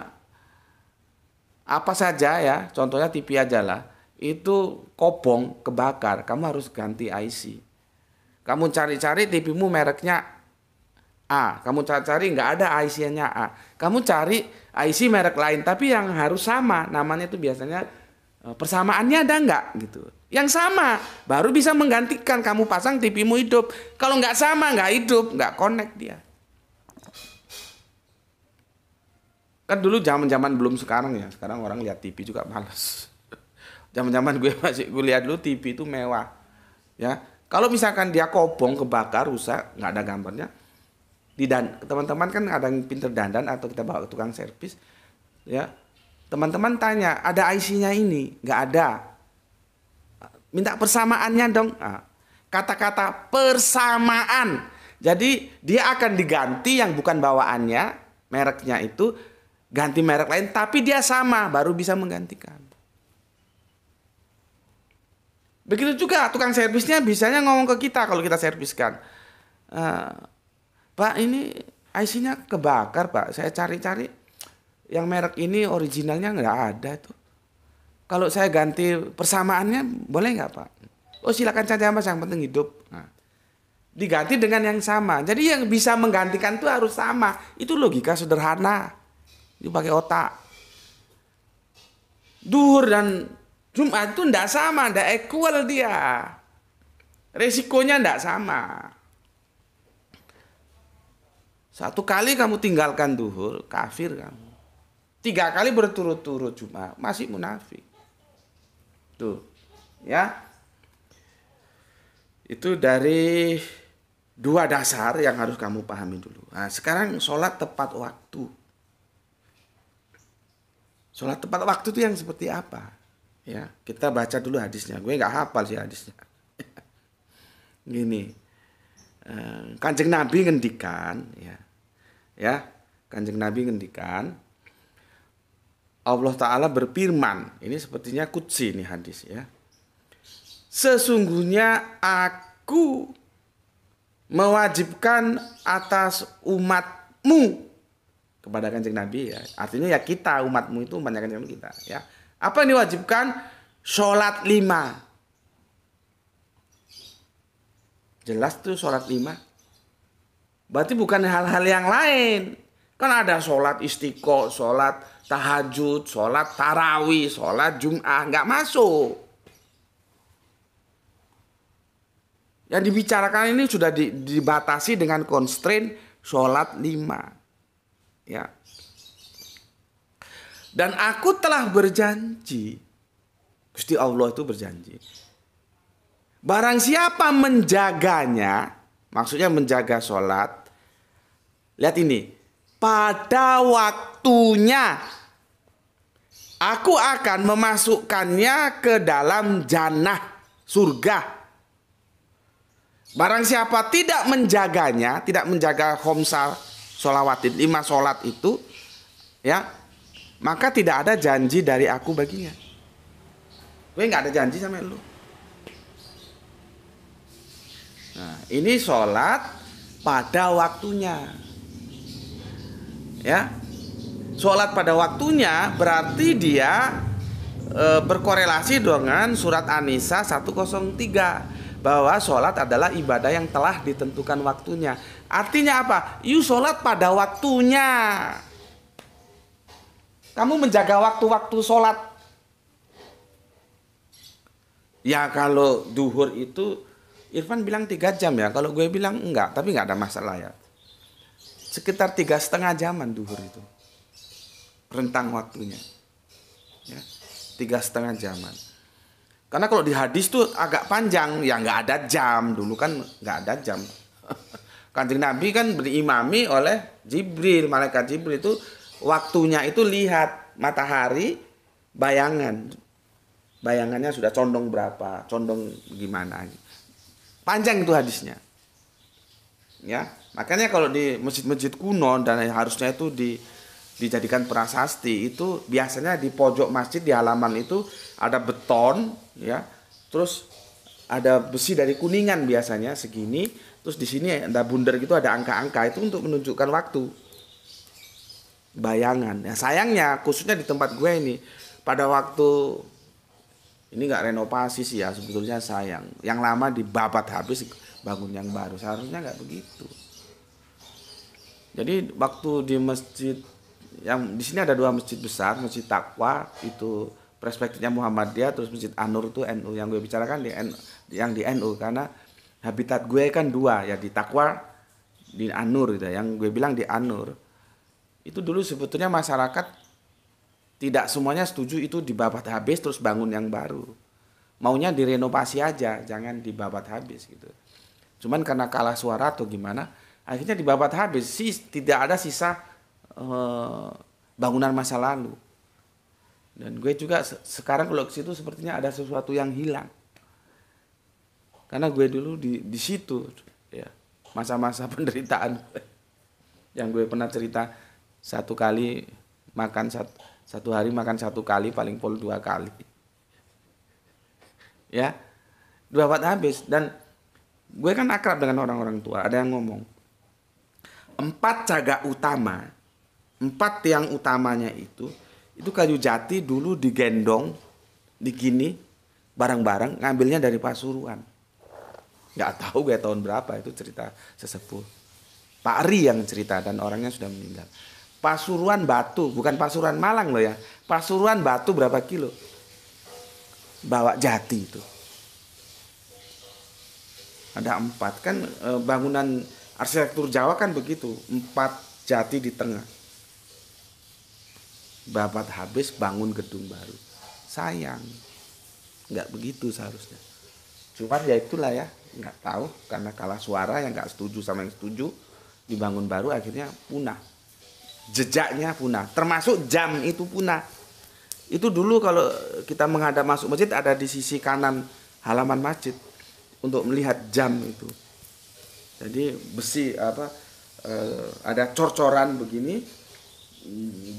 apa saja ya contohnya TV aja lah itu kopong kebakar kamu harus ganti IC kamu cari-cari TV-mu mereknya A kamu cari-cari nggak ada IC-nya A kamu cari IC merek lain tapi yang harus sama namanya itu biasanya E, persamaannya ada nggak gitu? Yang sama baru bisa menggantikan kamu pasang tv hidup. Kalau nggak sama nggak hidup, nggak connect dia. Kan dulu zaman-zaman belum sekarang ya. Sekarang orang lihat TV juga males. Zaman-zaman gue masih lihat dulu TV itu mewah. Ya, kalau misalkan dia kobong, kebakar, rusak, nggak ada gambarnya. Di dan teman-teman kan ada yang pinter dandan atau kita bawa ke tukang servis, ya teman-teman tanya ada IC-nya ini nggak ada minta persamaannya dong ah, kata-kata persamaan jadi dia akan diganti yang bukan bawaannya mereknya itu ganti merek lain tapi dia sama baru bisa menggantikan begitu juga tukang servisnya bisanya ngomong ke kita kalau kita serviskan eh, pak ini IC-nya kebakar pak saya cari-cari yang merek ini originalnya nggak ada tuh. Kalau saya ganti persamaannya boleh nggak Pak? Oh silakan saja Mas yang penting hidup. Nah, diganti dengan yang sama. Jadi yang bisa menggantikan tuh harus sama. Itu logika sederhana. Itu pakai otak. Duhur dan Jumat itu ndak sama, ndak equal dia. Resikonya ndak sama. Satu kali kamu tinggalkan duhur, kafir kamu. Tiga kali berturut-turut cuma masih munafik. Tuh. Ya. Itu dari dua dasar yang harus kamu pahami dulu. Nah, sekarang sholat tepat waktu. Sholat tepat waktu itu yang seperti apa? Ya, kita baca dulu hadisnya. Gue nggak hafal sih hadisnya. Gini, eh, kanjeng Nabi ngendikan, ya, ya, kanjeng Nabi ngendikan, Allah Ta'ala berfirman, ini sepertinya kutsi ini hadis ya. Sesungguhnya aku mewajibkan atas umatmu kepada kanjeng Nabi ya. Artinya ya kita umatmu itu umatnya kanjeng kita ya. Apa yang diwajibkan? Sholat lima. Jelas tuh sholat lima. Berarti bukan hal-hal yang lain. Kan ada sholat istiqo, sholat tahajud, sholat tarawih, sholat jum'ah, nggak masuk. Yang dibicarakan ini sudah dibatasi dengan constraint sholat lima. Ya. Dan aku telah berjanji. Gusti Allah itu berjanji. Barang siapa menjaganya, maksudnya menjaga sholat. Lihat ini. Pada waktu waktunya aku akan memasukkannya ke dalam jannah surga. Barang siapa tidak menjaganya, tidak menjaga khomsal solawatin, lima solat itu, ya, maka tidak ada janji dari aku baginya. Gue nggak ada janji sama lu. Nah, ini sholat pada waktunya. Ya, sholat pada waktunya berarti dia e, berkorelasi dengan surat Anisa 103 bahwa sholat adalah ibadah yang telah ditentukan waktunya. Artinya apa? You sholat pada waktunya. Kamu menjaga waktu-waktu sholat. Ya kalau duhur itu Irfan bilang tiga jam ya. Kalau gue bilang enggak, tapi enggak ada masalah ya. Sekitar tiga setengah jaman duhur itu rentang waktunya ya, tiga setengah jaman karena kalau di hadis tuh agak panjang ya nggak ada jam dulu kan nggak ada jam kanjeng nabi kan berimami oleh jibril malaikat jibril itu waktunya itu lihat matahari bayangan bayangannya sudah condong berapa condong gimana panjang itu hadisnya ya makanya kalau di masjid-masjid kuno dan harusnya itu di dijadikan prasasti itu biasanya di pojok masjid di halaman itu ada beton ya terus ada besi dari kuningan biasanya segini terus di sini ada bundar gitu ada angka-angka itu untuk menunjukkan waktu bayangan ya sayangnya khususnya di tempat gue ini pada waktu ini nggak renovasi sih ya sebetulnya sayang yang lama dibabat habis bangun yang baru seharusnya nggak begitu jadi waktu di masjid yang di sini ada dua masjid besar, Masjid Takwa itu perspektifnya Muhammadiyah, terus Masjid Anur itu NU yang gue bicarakan di NU, yang di NU karena habitat gue kan dua ya di Takwa di Anur gitu ya. yang gue bilang di Anur itu dulu sebetulnya masyarakat tidak semuanya setuju itu dibabat habis terus bangun yang baru maunya direnovasi aja jangan dibabat habis gitu cuman karena kalah suara atau gimana akhirnya dibabat habis sih tidak ada sisa uh, bangunan masa lalu dan gue juga se sekarang kalau ke situ sepertinya ada sesuatu yang hilang karena gue dulu di di situ ya masa-masa penderitaan gue. yang gue pernah cerita satu kali makan satu, satu hari makan satu kali paling pol dua kali ya dua buat habis dan gue kan akrab dengan orang-orang tua ada yang ngomong empat cagak utama empat tiang utamanya itu itu kayu jati dulu digendong digini barang-barang ngambilnya dari Pasuruan nggak tahu gue tahun berapa itu cerita sesepuh Pak Ari yang cerita dan orangnya sudah meninggal Pasuruan Batu bukan Pasuruan Malang loh ya Pasuruan Batu berapa kilo bawa jati itu ada empat kan eh, bangunan arsitektur Jawa kan begitu empat jati di tengah Bapak habis bangun gedung baru sayang nggak begitu seharusnya cuman ya itulah ya nggak tahu karena kalah suara yang nggak setuju sama yang setuju dibangun baru akhirnya punah jejaknya punah termasuk jam itu punah itu dulu kalau kita menghadap masuk masjid ada di sisi kanan halaman masjid untuk melihat jam itu jadi besi apa eh, ada cor-coran begini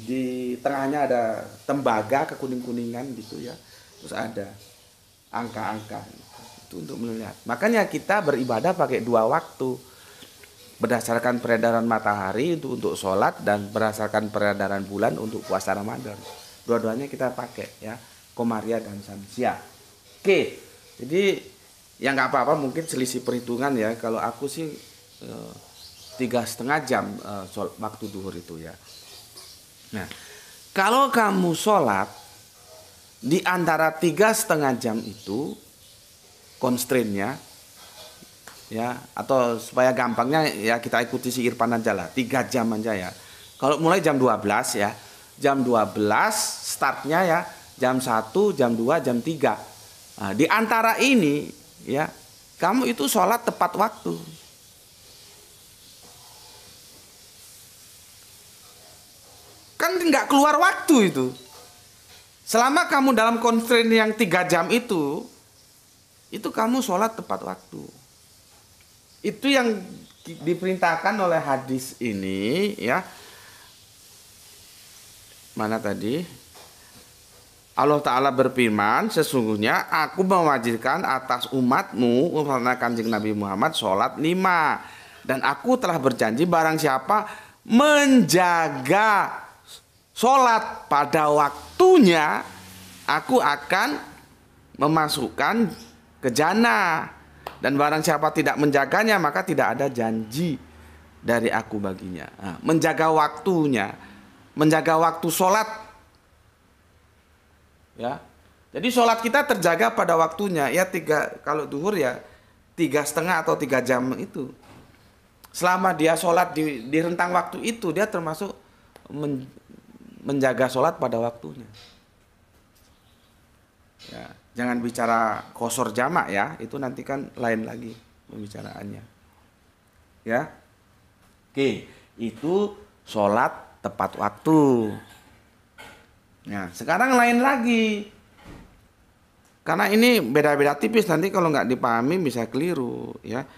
di tengahnya ada tembaga kekuning-kuningan gitu ya terus ada angka-angka itu untuk melihat makanya kita beribadah pakai dua waktu berdasarkan peredaran matahari itu untuk sholat dan berdasarkan peredaran bulan untuk puasa Ramadan dua-duanya kita pakai ya Komaria dan Samsia oke jadi yang nggak apa-apa mungkin selisih perhitungan ya kalau aku sih eh, tiga setengah jam eh, waktu duhur itu ya Nah, kalau kamu sholat di antara tiga setengah jam itu constraintnya ya atau supaya gampangnya ya kita ikuti si Irfan aja lah tiga jam aja ya kalau mulai jam 12 ya jam 12 startnya ya jam 1 jam 2 jam 3 nah, di antara ini ya kamu itu sholat tepat waktu kan nggak keluar waktu itu selama kamu dalam constraint yang tiga jam itu itu kamu sholat tepat waktu itu yang diperintahkan oleh hadis ini ya mana tadi Allah Ta'ala berfirman sesungguhnya aku mewajibkan atas umatmu karena kanjeng Nabi Muhammad sholat lima dan aku telah berjanji barang siapa menjaga sholat pada waktunya aku akan memasukkan ke jana dan barang siapa tidak menjaganya maka tidak ada janji dari aku baginya nah, menjaga waktunya menjaga waktu sholat ya jadi sholat kita terjaga pada waktunya ya tiga kalau duhur ya tiga setengah atau tiga jam itu selama dia sholat di, di rentang waktu itu dia termasuk men, menjaga sholat pada waktunya. Ya, jangan bicara kosor jamak ya, itu nanti kan lain lagi pembicaraannya. Ya, oke, itu sholat tepat waktu. Nah, sekarang lain lagi. Karena ini beda-beda tipis nanti kalau nggak dipahami bisa keliru ya.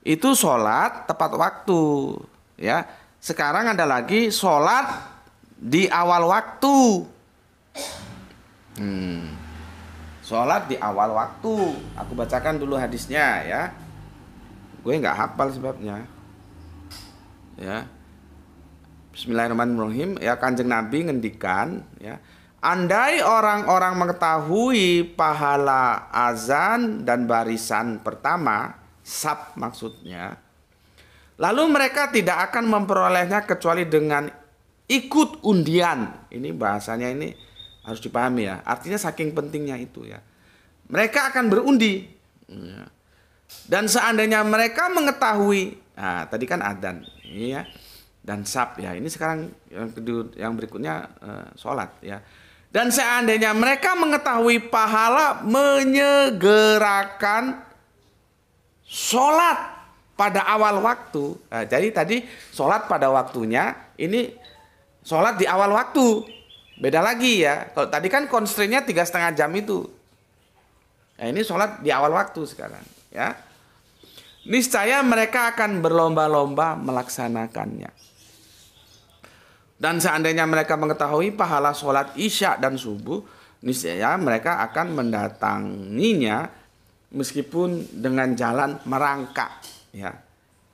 Itu sholat tepat waktu ya. Sekarang ada lagi sholat di awal waktu. Hmm. Sholat di awal waktu. Aku bacakan dulu hadisnya ya. Gue nggak hafal sebabnya. Ya. Bismillahirrahmanirrahim. Ya kanjeng Nabi ngendikan ya. Andai orang-orang mengetahui pahala azan dan barisan pertama, sab maksudnya, lalu mereka tidak akan memperolehnya kecuali dengan ikut undian. Ini bahasanya ini harus dipahami ya. Artinya saking pentingnya itu ya. Mereka akan berundi. Ya. Dan seandainya mereka mengetahui, nah, tadi kan adan, ya, dan sab ya. Ini sekarang yang kedua, yang berikutnya uh, sholat ya. Dan seandainya mereka mengetahui pahala menyegerakan sholat pada awal waktu. Nah, jadi tadi sholat pada waktunya ini sholat di awal waktu beda lagi ya kalau tadi kan konstrinya tiga setengah jam itu nah, ini sholat di awal waktu sekarang ya niscaya mereka akan berlomba-lomba melaksanakannya dan seandainya mereka mengetahui pahala sholat isya dan subuh niscaya mereka akan mendatanginya meskipun dengan jalan merangkak ya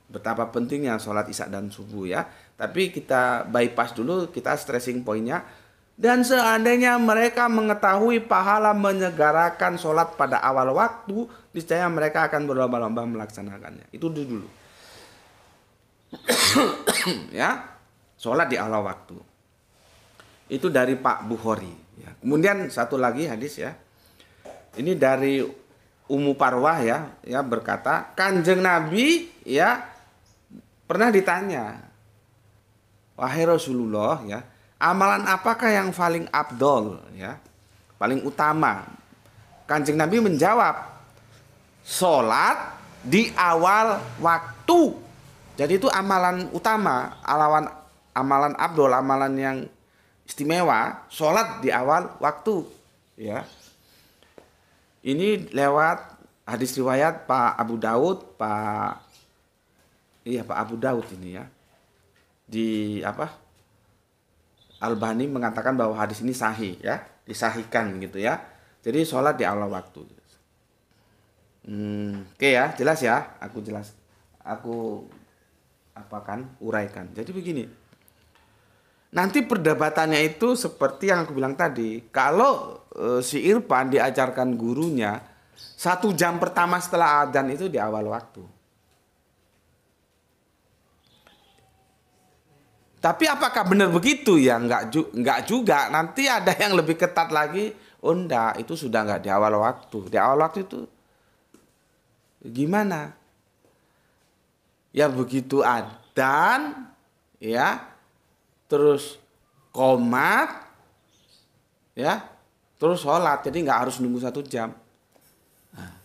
betapa pentingnya sholat isya dan subuh ya tapi kita bypass dulu, kita stressing poinnya. Dan seandainya mereka mengetahui pahala menyegarakan sholat pada awal waktu, niscaya mereka akan berlomba-lomba melaksanakannya. Itu dulu. ya, sholat di awal waktu. Itu dari Pak Bukhari. Ya. Kemudian satu lagi hadis ya. Ini dari Umu Parwah ya, ya berkata, Kanjeng Nabi ya pernah ditanya, wahai Rasulullah ya, amalan apakah yang paling abdol ya? Paling utama. Kanjeng Nabi menjawab, "Salat di awal waktu." Jadi itu amalan utama, alawan amalan abdol, amalan yang istimewa, salat di awal waktu ya. Ini lewat hadis riwayat Pak Abu Daud, Pak Iya Pak Abu Daud ini ya di apa Albani mengatakan bahwa hadis ini sahih ya disahikan gitu ya jadi sholat di awal waktu hmm, oke okay ya jelas ya aku jelas aku apa kan uraikan jadi begini nanti perdebatannya itu seperti yang aku bilang tadi kalau e, si Irfan diajarkan gurunya satu jam pertama setelah adzan itu di awal waktu Tapi apakah benar begitu ya? Enggak, ju enggak juga. Nanti ada yang lebih ketat lagi. Oh enggak, itu sudah enggak di awal waktu. Di awal waktu itu gimana? Ya begitu adan, ya, terus komat, ya, terus sholat. Jadi enggak harus nunggu satu jam. Ah.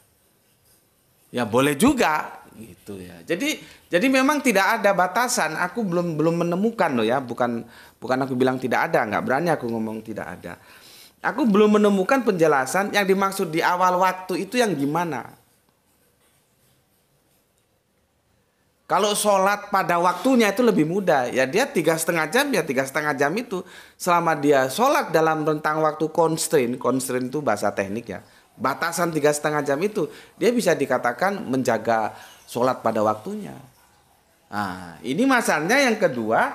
Ya boleh juga gitu ya. Jadi jadi memang tidak ada batasan. Aku belum belum menemukan loh ya. Bukan bukan aku bilang tidak ada. Nggak berani aku ngomong tidak ada. Aku belum menemukan penjelasan yang dimaksud di awal waktu itu yang gimana. Kalau sholat pada waktunya itu lebih mudah, ya dia tiga setengah jam ya tiga setengah jam itu selama dia sholat dalam rentang waktu constraint, constraint itu bahasa teknik ya, batasan tiga setengah jam itu dia bisa dikatakan menjaga sholat pada waktunya. Nah, ini masalahnya yang kedua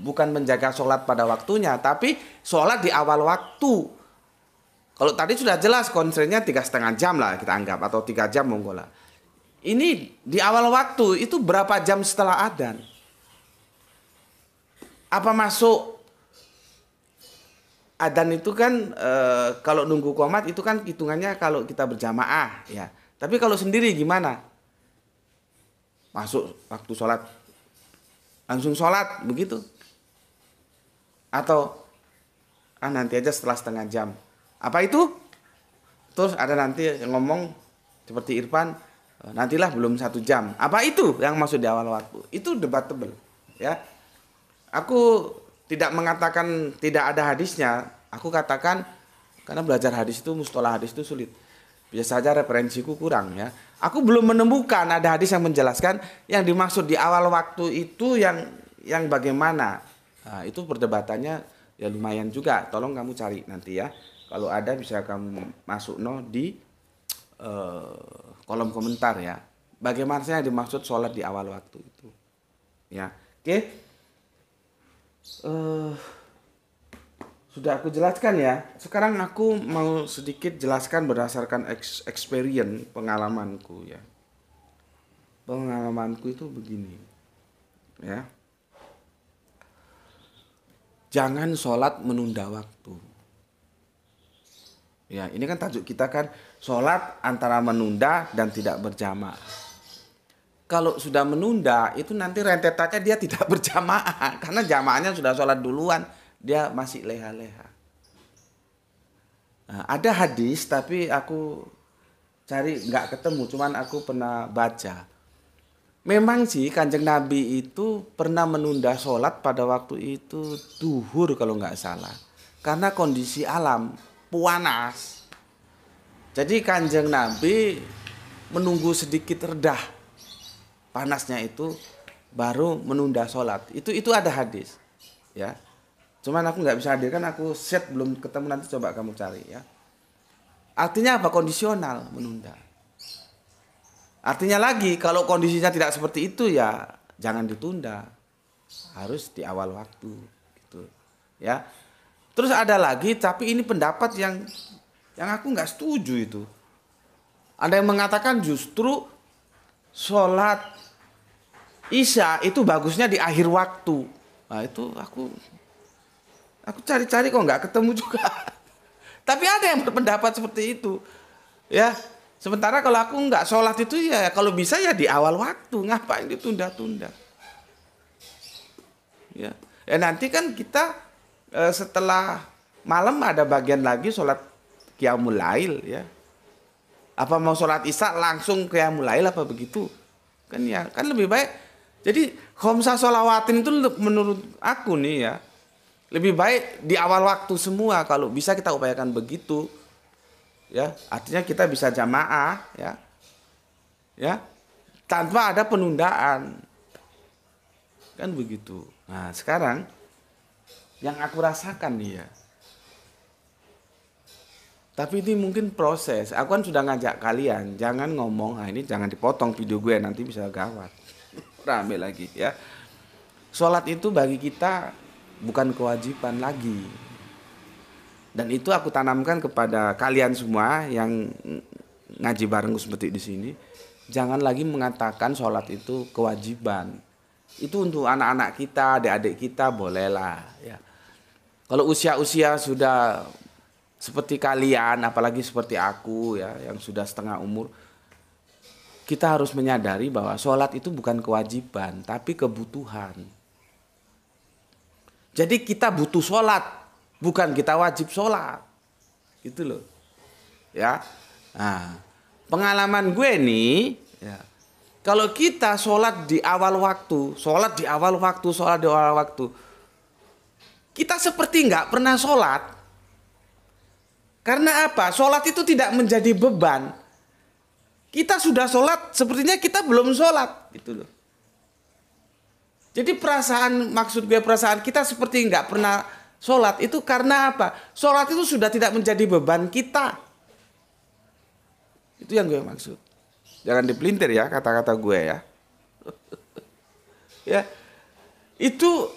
bukan menjaga sholat pada waktunya, tapi sholat di awal waktu. Kalau tadi sudah jelas konsernya tiga setengah jam lah kita anggap atau tiga jam monggo Ini di awal waktu itu berapa jam setelah adan? Apa masuk adan itu kan e, kalau nunggu komat itu kan hitungannya kalau kita berjamaah ya. Tapi kalau sendiri gimana? masuk waktu sholat langsung sholat begitu atau ah nanti aja setelah setengah jam apa itu terus ada nanti yang ngomong seperti Irfan eh, nantilah belum satu jam apa itu yang masuk di awal waktu itu debatable ya aku tidak mengatakan tidak ada hadisnya aku katakan karena belajar hadis itu mustola hadis itu sulit biasa saja referensiku kurang ya Aku belum menemukan ada hadis yang menjelaskan yang dimaksud di awal waktu itu yang yang bagaimana. Nah, itu perdebatannya ya lumayan juga. Tolong kamu cari nanti ya. Kalau ada bisa kamu masuk no di uh, kolom komentar ya. Bagaimana yang dimaksud sholat di awal waktu itu? Ya, oke. Okay. Uh, eh, sudah aku jelaskan ya. Sekarang aku mau sedikit jelaskan berdasarkan experience pengalamanku ya. Pengalamanku itu begini. Ya. Jangan sholat menunda waktu. Ya, ini kan tajuk kita kan sholat antara menunda dan tidak berjamaah. Kalau sudah menunda itu nanti rentetannya dia tidak berjamaah karena jamaahnya sudah sholat duluan dia masih leha-leha. Nah, ada hadis tapi aku cari nggak ketemu, cuman aku pernah baca. Memang sih kanjeng Nabi itu pernah menunda sholat pada waktu itu duhur kalau nggak salah. Karena kondisi alam puanas Jadi kanjeng Nabi menunggu sedikit redah panasnya itu baru menunda sholat. Itu itu ada hadis, ya. Cuman aku nggak bisa hadir kan aku set belum ketemu nanti coba kamu cari ya. Artinya apa? Kondisional menunda. Artinya lagi kalau kondisinya tidak seperti itu ya jangan ditunda. Harus di awal waktu gitu. Ya. Terus ada lagi tapi ini pendapat yang yang aku nggak setuju itu. Ada yang mengatakan justru sholat Isya itu bagusnya di akhir waktu. Nah, itu aku Aku cari-cari kok nggak ketemu juga. Tapi ada yang berpendapat seperti itu. Ya, sementara kalau aku nggak sholat itu ya kalau bisa ya di awal waktu ngapain ditunda-tunda. Ya. ya nanti kan kita eh, setelah malam ada bagian lagi sholat qiyamul lail ya. Apa mau sholat isak langsung qiyamul lail apa begitu? Kan ya kan lebih baik. Jadi khomsah sholawatin itu menurut aku nih ya lebih baik di awal waktu semua kalau bisa kita upayakan begitu ya artinya kita bisa jamaah ya ya tanpa ada penundaan kan begitu nah sekarang yang aku rasakan nih ya. tapi ini mungkin proses aku kan sudah ngajak kalian jangan ngomong ah ini jangan dipotong video gue nanti bisa gawat rame lagi ya sholat itu bagi kita bukan kewajiban lagi. Dan itu aku tanamkan kepada kalian semua yang ngaji bareng seperti di sini. Jangan lagi mengatakan sholat itu kewajiban. Itu untuk anak-anak kita, adik-adik kita bolehlah. Ya. Kalau usia-usia sudah seperti kalian, apalagi seperti aku ya, yang sudah setengah umur, kita harus menyadari bahwa sholat itu bukan kewajiban, tapi kebutuhan jadi kita butuh sholat, bukan kita wajib sholat. Gitu loh. Ya. Nah, pengalaman gue nih, ya. kalau kita sholat di awal waktu, sholat di awal waktu, sholat di awal waktu, kita seperti nggak pernah sholat. Karena apa? Sholat itu tidak menjadi beban. Kita sudah sholat, sepertinya kita belum sholat. Gitu loh. Jadi perasaan maksud gue perasaan kita seperti nggak pernah sholat itu karena apa? Sholat itu sudah tidak menjadi beban kita. Itu yang gue maksud. Jangan dipelintir ya kata-kata gue ya. ya itu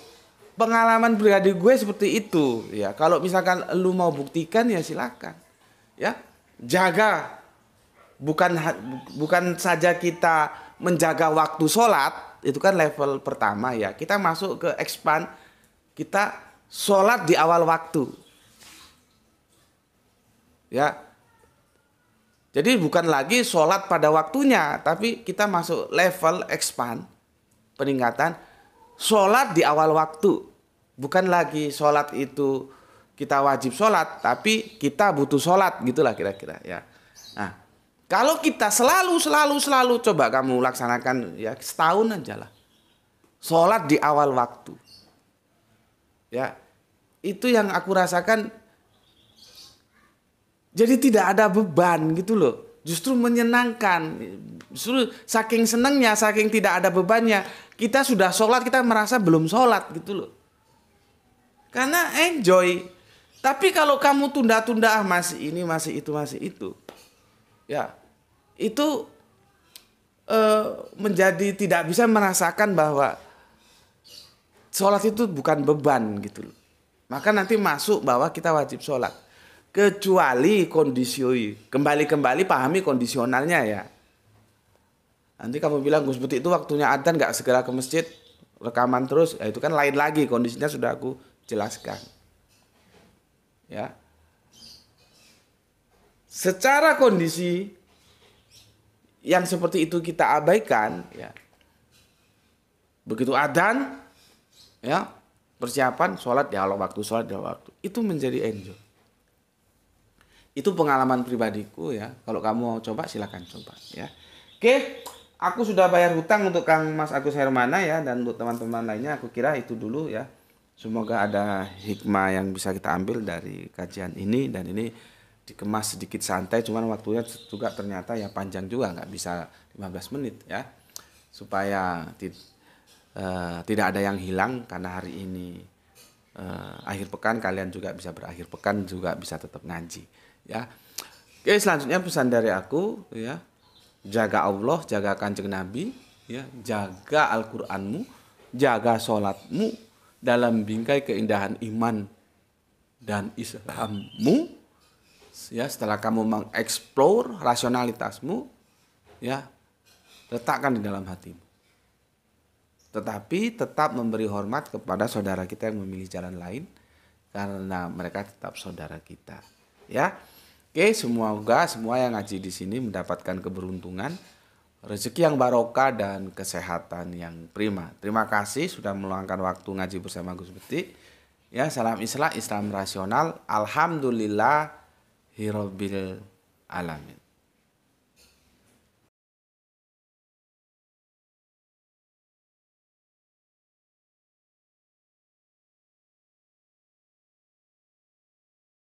pengalaman pribadi gue seperti itu ya. Kalau misalkan lu mau buktikan ya silakan. Ya jaga bukan bukan saja kita menjaga waktu sholat itu kan level pertama ya. Kita masuk ke expand kita sholat di awal waktu. Ya. Jadi bukan lagi sholat pada waktunya, tapi kita masuk level expand peningkatan sholat di awal waktu. Bukan lagi sholat itu kita wajib sholat, tapi kita butuh sholat gitulah kira-kira ya. Nah, kalau kita selalu selalu selalu coba kamu laksanakan ya setahun aja lah. Sholat di awal waktu. Ya. Itu yang aku rasakan jadi tidak ada beban gitu loh. Justru menyenangkan. Justru saking senangnya, saking tidak ada bebannya. Kita sudah sholat, kita merasa belum sholat gitu loh. Karena enjoy. Tapi kalau kamu tunda-tunda ah masih ini, masih itu, masih itu ya itu uh, menjadi tidak bisa merasakan bahwa sholat itu bukan beban gitu loh. Maka nanti masuk bahwa kita wajib sholat. Kecuali kondisioi. Kembali-kembali pahami kondisionalnya ya. Nanti kamu bilang Gus Buti itu waktunya adzan nggak segera ke masjid rekaman terus, ya itu kan lain lagi kondisinya sudah aku jelaskan. Ya, secara kondisi yang seperti itu kita abaikan ya begitu adan ya persiapan sholat ya waktu sholat ya waktu itu menjadi enjoy itu pengalaman pribadiku ya kalau kamu mau coba silahkan coba ya oke aku sudah bayar hutang untuk kang mas Agus Hermana ya dan untuk teman-teman lainnya aku kira itu dulu ya semoga ada hikmah yang bisa kita ambil dari kajian ini dan ini dikemas sedikit santai cuman waktunya juga ternyata ya panjang juga nggak bisa 15 menit ya supaya di, uh, eh, tidak ada yang hilang karena hari ini uh, akhir pekan kalian juga bisa berakhir pekan juga bisa tetap ngaji ya oke selanjutnya pesan dari aku ya jaga Allah jaga kanjeng Nabi ya jaga Al-Qur'anmu jaga sholatmu dalam bingkai keindahan iman dan Islammu ya setelah kamu mengeksplor rasionalitasmu ya letakkan di dalam hatimu tetapi tetap memberi hormat kepada saudara kita yang memilih jalan lain karena mereka tetap saudara kita ya oke semua semoga semua yang ngaji di sini mendapatkan keberuntungan rezeki yang barokah dan kesehatan yang prima terima kasih sudah meluangkan waktu ngaji bersama Gus Beti ya salam Islam Islam rasional alhamdulillah hirabil alamin